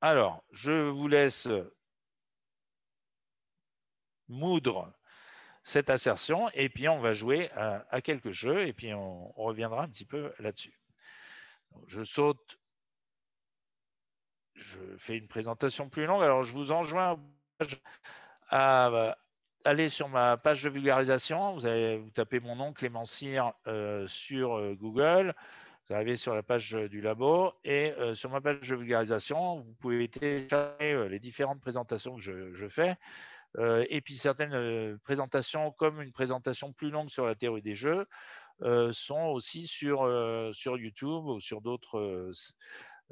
Alors, je vous laisse moudre cette assertion et puis on va jouer à, quelques jeux et puis on, reviendra un petit peu là-dessus. Je saute, je fais une présentation plus longue, alors je vous enjoins à allez sur ma page de vulgarisation, vous, allez, vous tapez mon nom Clément Cyr euh, sur euh, Google, vous arrivez sur la page du labo et euh, sur ma page de vulgarisation, vous pouvez télécharger les différentes présentations que je, fais. et puis certaines présentations, comme une présentation plus longue sur la théorie des jeux, sont aussi sur, sur YouTube ou sur d'autres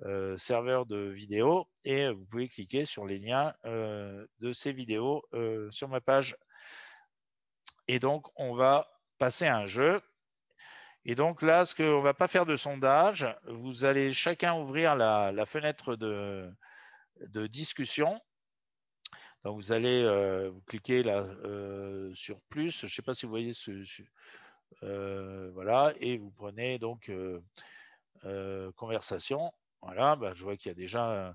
euh, serveur de vidéo et vous pouvez cliquer sur les liens euh, de ces vidéos euh, sur ma page. Et donc, on va passer à un jeu. Et donc là, ce qu'on ne va pas faire de sondage, vous allez chacun ouvrir la, fenêtre de, discussion. Donc, vous allez vous cliquer là sur plus. Je ne sais pas si vous voyez ce voilà, et vous prenez donc conversation. Voilà, bah, je vois qu'il y a déjà euh,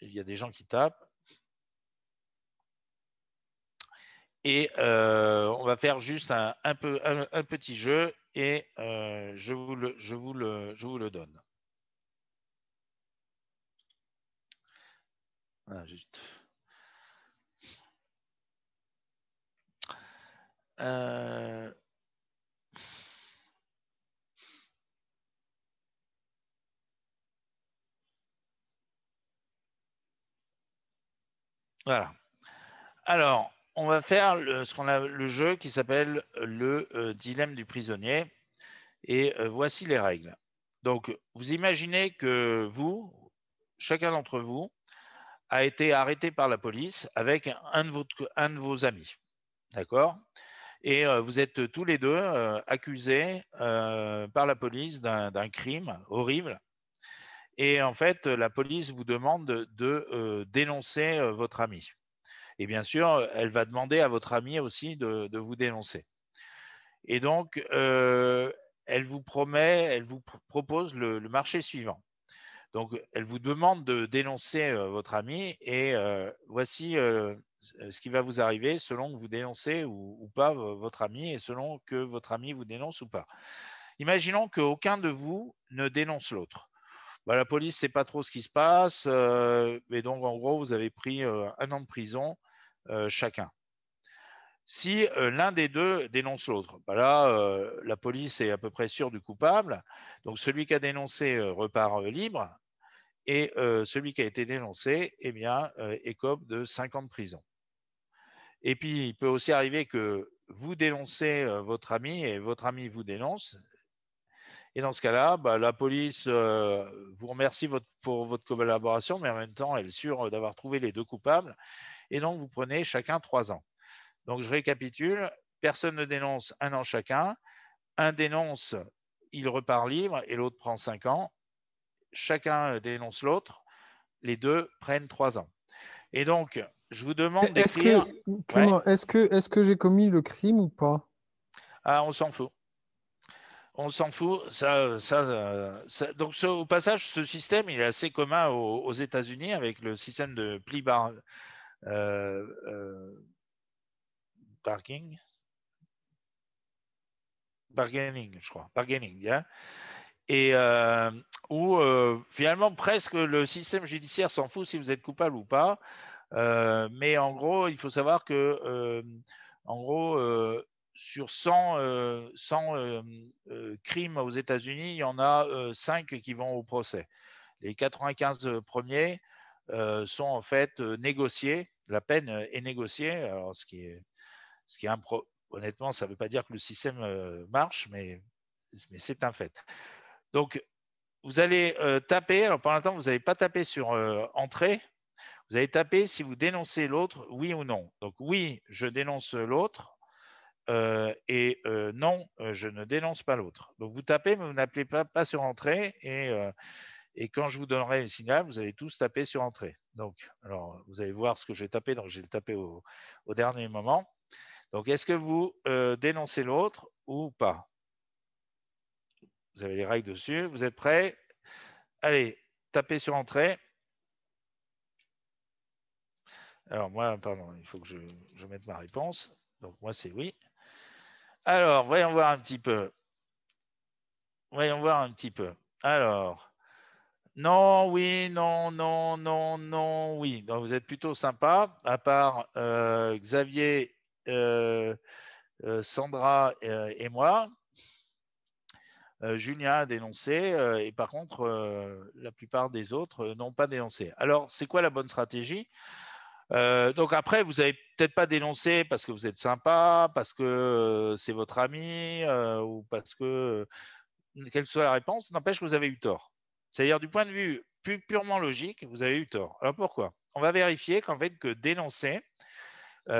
il y des gens qui tapent. Et euh, on va faire juste un, peu, un, petit jeu et euh, je, vous le, je, vous le, vous le donne. Ah, juste. Voilà. Alors, on va faire le, ce qu'on a, le jeu qui s'appelle le euh, dilemme du prisonnier. Et euh, voici les règles. Donc, vous imaginez que vous, chacun d'entre vous, a été arrêté par la police avec un de, vos amis. D'accord Et euh, vous êtes tous les deux accusés par la police d'un crime horrible et en fait, euh, la police vous demande de, euh, dénoncer euh, votre ami. Et bien sûr, elle va demander à votre ami aussi de, vous dénoncer. Et donc, elle vous promet, elle vous propose le, marché suivant. Donc, elle vous demande de dénoncer votre ami et voici ce qui va vous arriver selon que vous dénoncez ou, ou pas votre ami et selon que votre ami vous dénonce ou pas. Imaginons qu'aucun de vous ne dénonce l'autre. Bah, la police ne sait pas trop ce qui se passe. Euh, mais donc, en gros, vous avez pris euh, un an de prison euh, chacun. Si l'un des deux dénonce l'autre, bah, là, la police est à peu près sûre du coupable. Donc, celui qui a dénoncé repart libre. Et celui qui a été dénoncé, eh bien, écope de cinq ans de prison. Et puis, il peut aussi arriver que vous dénoncez votre ami et votre ami vous dénonce, et dans ce cas-là, bah, la police euh, vous remercie pour votre collaboration, mais en même temps, elle est sûre d'avoir trouvé les deux coupables. Et donc, vous prenez chacun trois ans. Donc, je récapitule. Personne ne dénonce un an chacun. Un dénonce, il repart libre et l'autre prend cinq ans. Chacun euh, dénonce l'autre. Les deux prennent trois ans. Et donc, je vous demande d'écrire. Est-ce que, que j'ai commis le crime ou pas ah, on s'en fout on s'en fout. Ça, ça, euh, donc, au passage, ce système, il est assez commun aux, États-Unis avec le système de pli euh, euh, bargaining, bargaining, je crois, bargaining, et où finalement presque le système judiciaire s'en fout si vous êtes coupable ou pas. mais en gros, il faut savoir que en gros, sur 100, euh, euh, euh, crimes aux États-Unis, il y en a 5 qui vont au procès. Les 95 premiers sont en fait négociés, la peine est négociée, alors ce qui est, honnêtement, ça ne veut pas dire que le système marche, mais, c'est un fait. Donc, vous allez taper, alors pendant temps, vous n'avez pas tapé sur entrée, vous allez taper si vous dénoncez l'autre, oui ou non. Donc, oui, je dénonce l'autre et non, je ne dénonce pas l'autre. Donc vous tapez, mais vous n'appelez pas, sur entrée, et, quand je vous donnerai le signal, vous allez tous taper sur entrée. Donc, alors vous allez voir ce que j'ai tapé, donc j'ai tapé au, dernier moment. Donc est-ce que vous dénoncez l'autre ou pas Vous avez les règles dessus, vous êtes prêts Allez, tapez sur entrée. Alors moi, pardon, il faut que je, je mette ma réponse. Donc moi, c'est oui. Alors, voyons voir un petit peu. Voyons voir un petit peu. Alors, non, oui, non, non, non, non, oui. Donc, vous êtes plutôt sympa, à part euh, Xavier, euh, euh, Sandra et moi. Julien a dénoncé et par contre, la plupart des autres n'ont pas dénoncé. Alors, c'est quoi la bonne stratégie Donc après, vous avez peut-être pas dénoncer parce que vous êtes sympa, parce que c'est votre ami, ou parce que, quelle que soit la réponse, n'empêche que vous avez eu tort. C'est-à-dire, du point de vue purement logique, vous avez eu tort. Alors pourquoi On va vérifier qu'en fait, que dénoncer,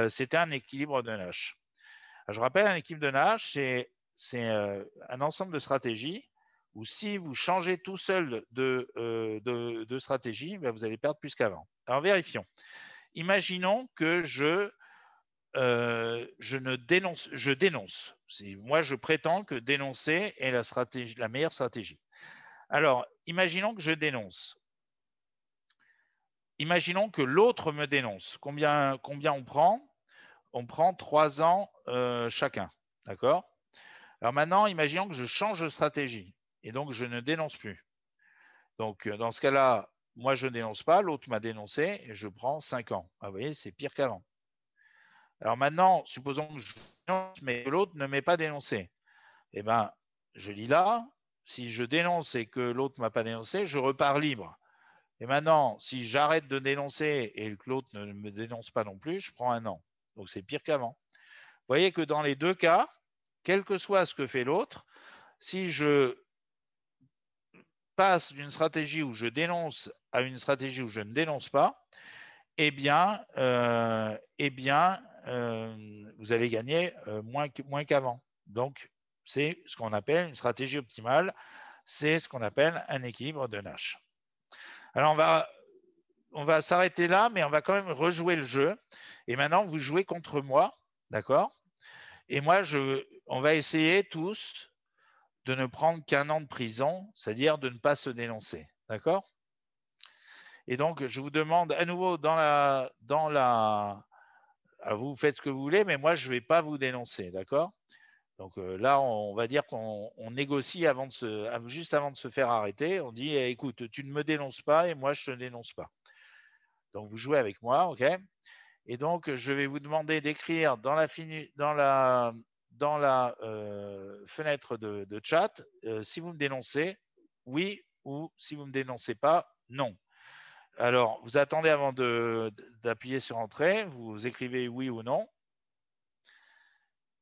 c'était un équilibre de Nash. je rappelle, un équilibre de Nash, c'est, un ensemble de stratégies où si vous changez tout seul de, stratégie, ben, vous allez perdre plus qu'avant. Alors vérifions. Imaginons que je, euh, je ne dénonce, je dénonce. Moi, je prétends que dénoncer est la, stratégie, la meilleure stratégie. Alors, imaginons que je dénonce. Imaginons que l'autre me dénonce. Combien, combien on prend On prend trois ans euh, chacun. D'accord Alors maintenant, imaginons que je change de stratégie et donc je ne dénonce plus. Donc, euh, dans ce cas-là, moi, je ne dénonce pas, l'autre m'a dénoncé et je prends 5 ans. Ah, vous voyez, c'est pire qu'avant. Alors maintenant, supposons que je dénonce, mais l'autre ne m'ait pas dénoncé. Eh bien, je lis là. Si je dénonce et que l'autre ne m'a pas dénoncé, je repars libre. Et maintenant, si j'arrête de dénoncer et que l'autre ne me dénonce pas non plus, je prends un an. Donc c'est pire qu'avant. Vous voyez que dans les deux cas, quel que soit ce que fait l'autre, si je passe d'une stratégie où je dénonce à une stratégie où je ne dénonce pas, eh bien, euh, eh bien euh, vous allez gagner euh, moins, moins qu'avant. Donc, c'est ce qu'on appelle une stratégie optimale, c'est ce qu'on appelle un équilibre de Nash. Alors, on va, on va s'arrêter là, mais on va quand même rejouer le jeu. Et maintenant, vous jouez contre moi, d'accord Et moi, je, on va essayer tous de ne prendre qu'un an de prison, c'est-à-dire de ne pas se dénoncer. D'accord Et donc, je vous demande à nouveau dans la. Dans la ah, vous faites ce que vous voulez, mais moi, je ne vais pas vous dénoncer. D'accord donc euh, là, on, va dire qu'on négocie avant juste avant de se faire arrêter. On dit eh, écoute, tu ne me dénonces pas et moi, je ne te dénonce pas. Donc vous jouez avec moi, ok Et donc je vais vous demander d'écrire dans la, dans la, dans la euh, fenêtre de, chat euh, si vous me dénoncez, oui, ou si vous ne me dénoncez pas, non. Alors, vous attendez avant d'appuyer sur Entrée, vous écrivez oui ou non,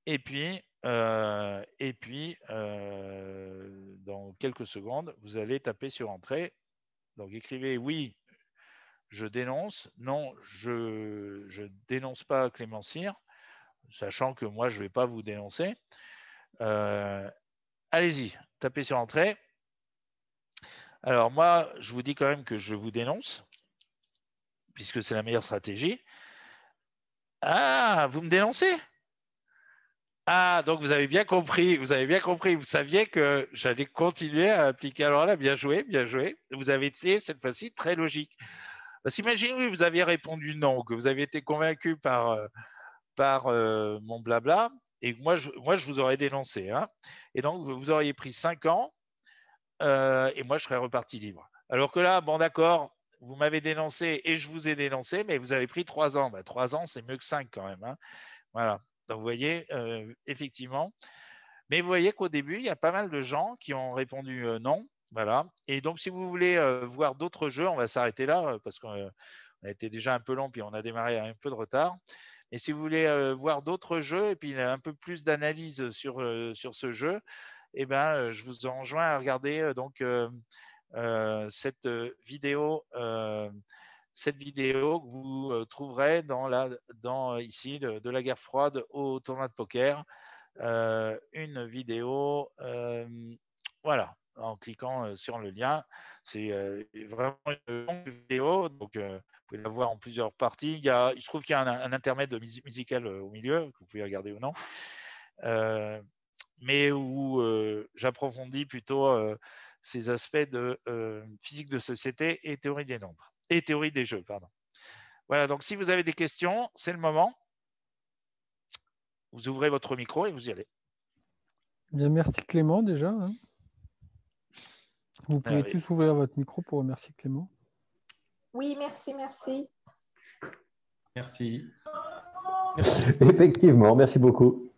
et puis, euh, et puis dans quelques secondes, vous allez taper sur Entrée. Donc, écrivez oui, je dénonce, non, je ne dénonce pas Clément sachant que moi, je ne vais pas vous dénoncer. Euh, allez-y, tapez sur Entrée. Alors moi, je vous dis quand même que je vous dénonce, puisque c'est la meilleure stratégie. Ah, vous me dénoncez Ah, donc vous avez bien compris, vous avez bien compris, vous saviez que j'allais continuer à appliquer. Alors là, bien joué, bien joué. Vous avez été cette fois-ci très logique. Parce que vous aviez répondu non, que vous avez été convaincu par euh, par euh, mon blabla, et moi je, moi, je vous aurais dénoncé. Hein. Et donc, vous auriez pris 5 ans, euh, et moi, je serais reparti libre. Alors que là, bon, d'accord, vous m'avez dénoncé et je vous ai dénoncé, mais vous avez pris 3 ans. Bah, 3 ans, c'est mieux que 5 quand même. Hein. Voilà. Donc, vous voyez, euh, effectivement. Mais vous voyez qu'au début, il y a pas mal de gens qui ont répondu non. Voilà. Et donc, si vous voulez voir d'autres jeux, on va s'arrêter là parce qu'on a été déjà un peu long, puis on a démarré un peu de retard. Et si vous voulez voir d'autres jeux et puis un peu plus d'analyse sur, ce jeu, eh ben, je vous enjoins à regarder donc, cette vidéo cette vidéo que vous trouverez dans, la, dans ici de, la guerre froide au tournoi de poker. une vidéo, voilà, en cliquant sur le lien. C'est vraiment une vidéo, donc pouvez la voir en plusieurs parties. Il, se trouve qu'il y a un, un, intermède musical euh, au milieu, que vous pouvez regarder ou non, euh, mais où euh, j'approfondis plutôt ces aspects de physique de société et théorie des nombres, et théorie des jeux, pardon. Voilà, donc si vous avez des questions, c'est le moment. Vous ouvrez votre micro et vous y allez. Eh bien, merci Clément déjà. Hein. Vous ah pouvez tous ouvrir votre micro pour remercier Clément. Oui, merci, merci. Merci. Effectivement, merci beaucoup.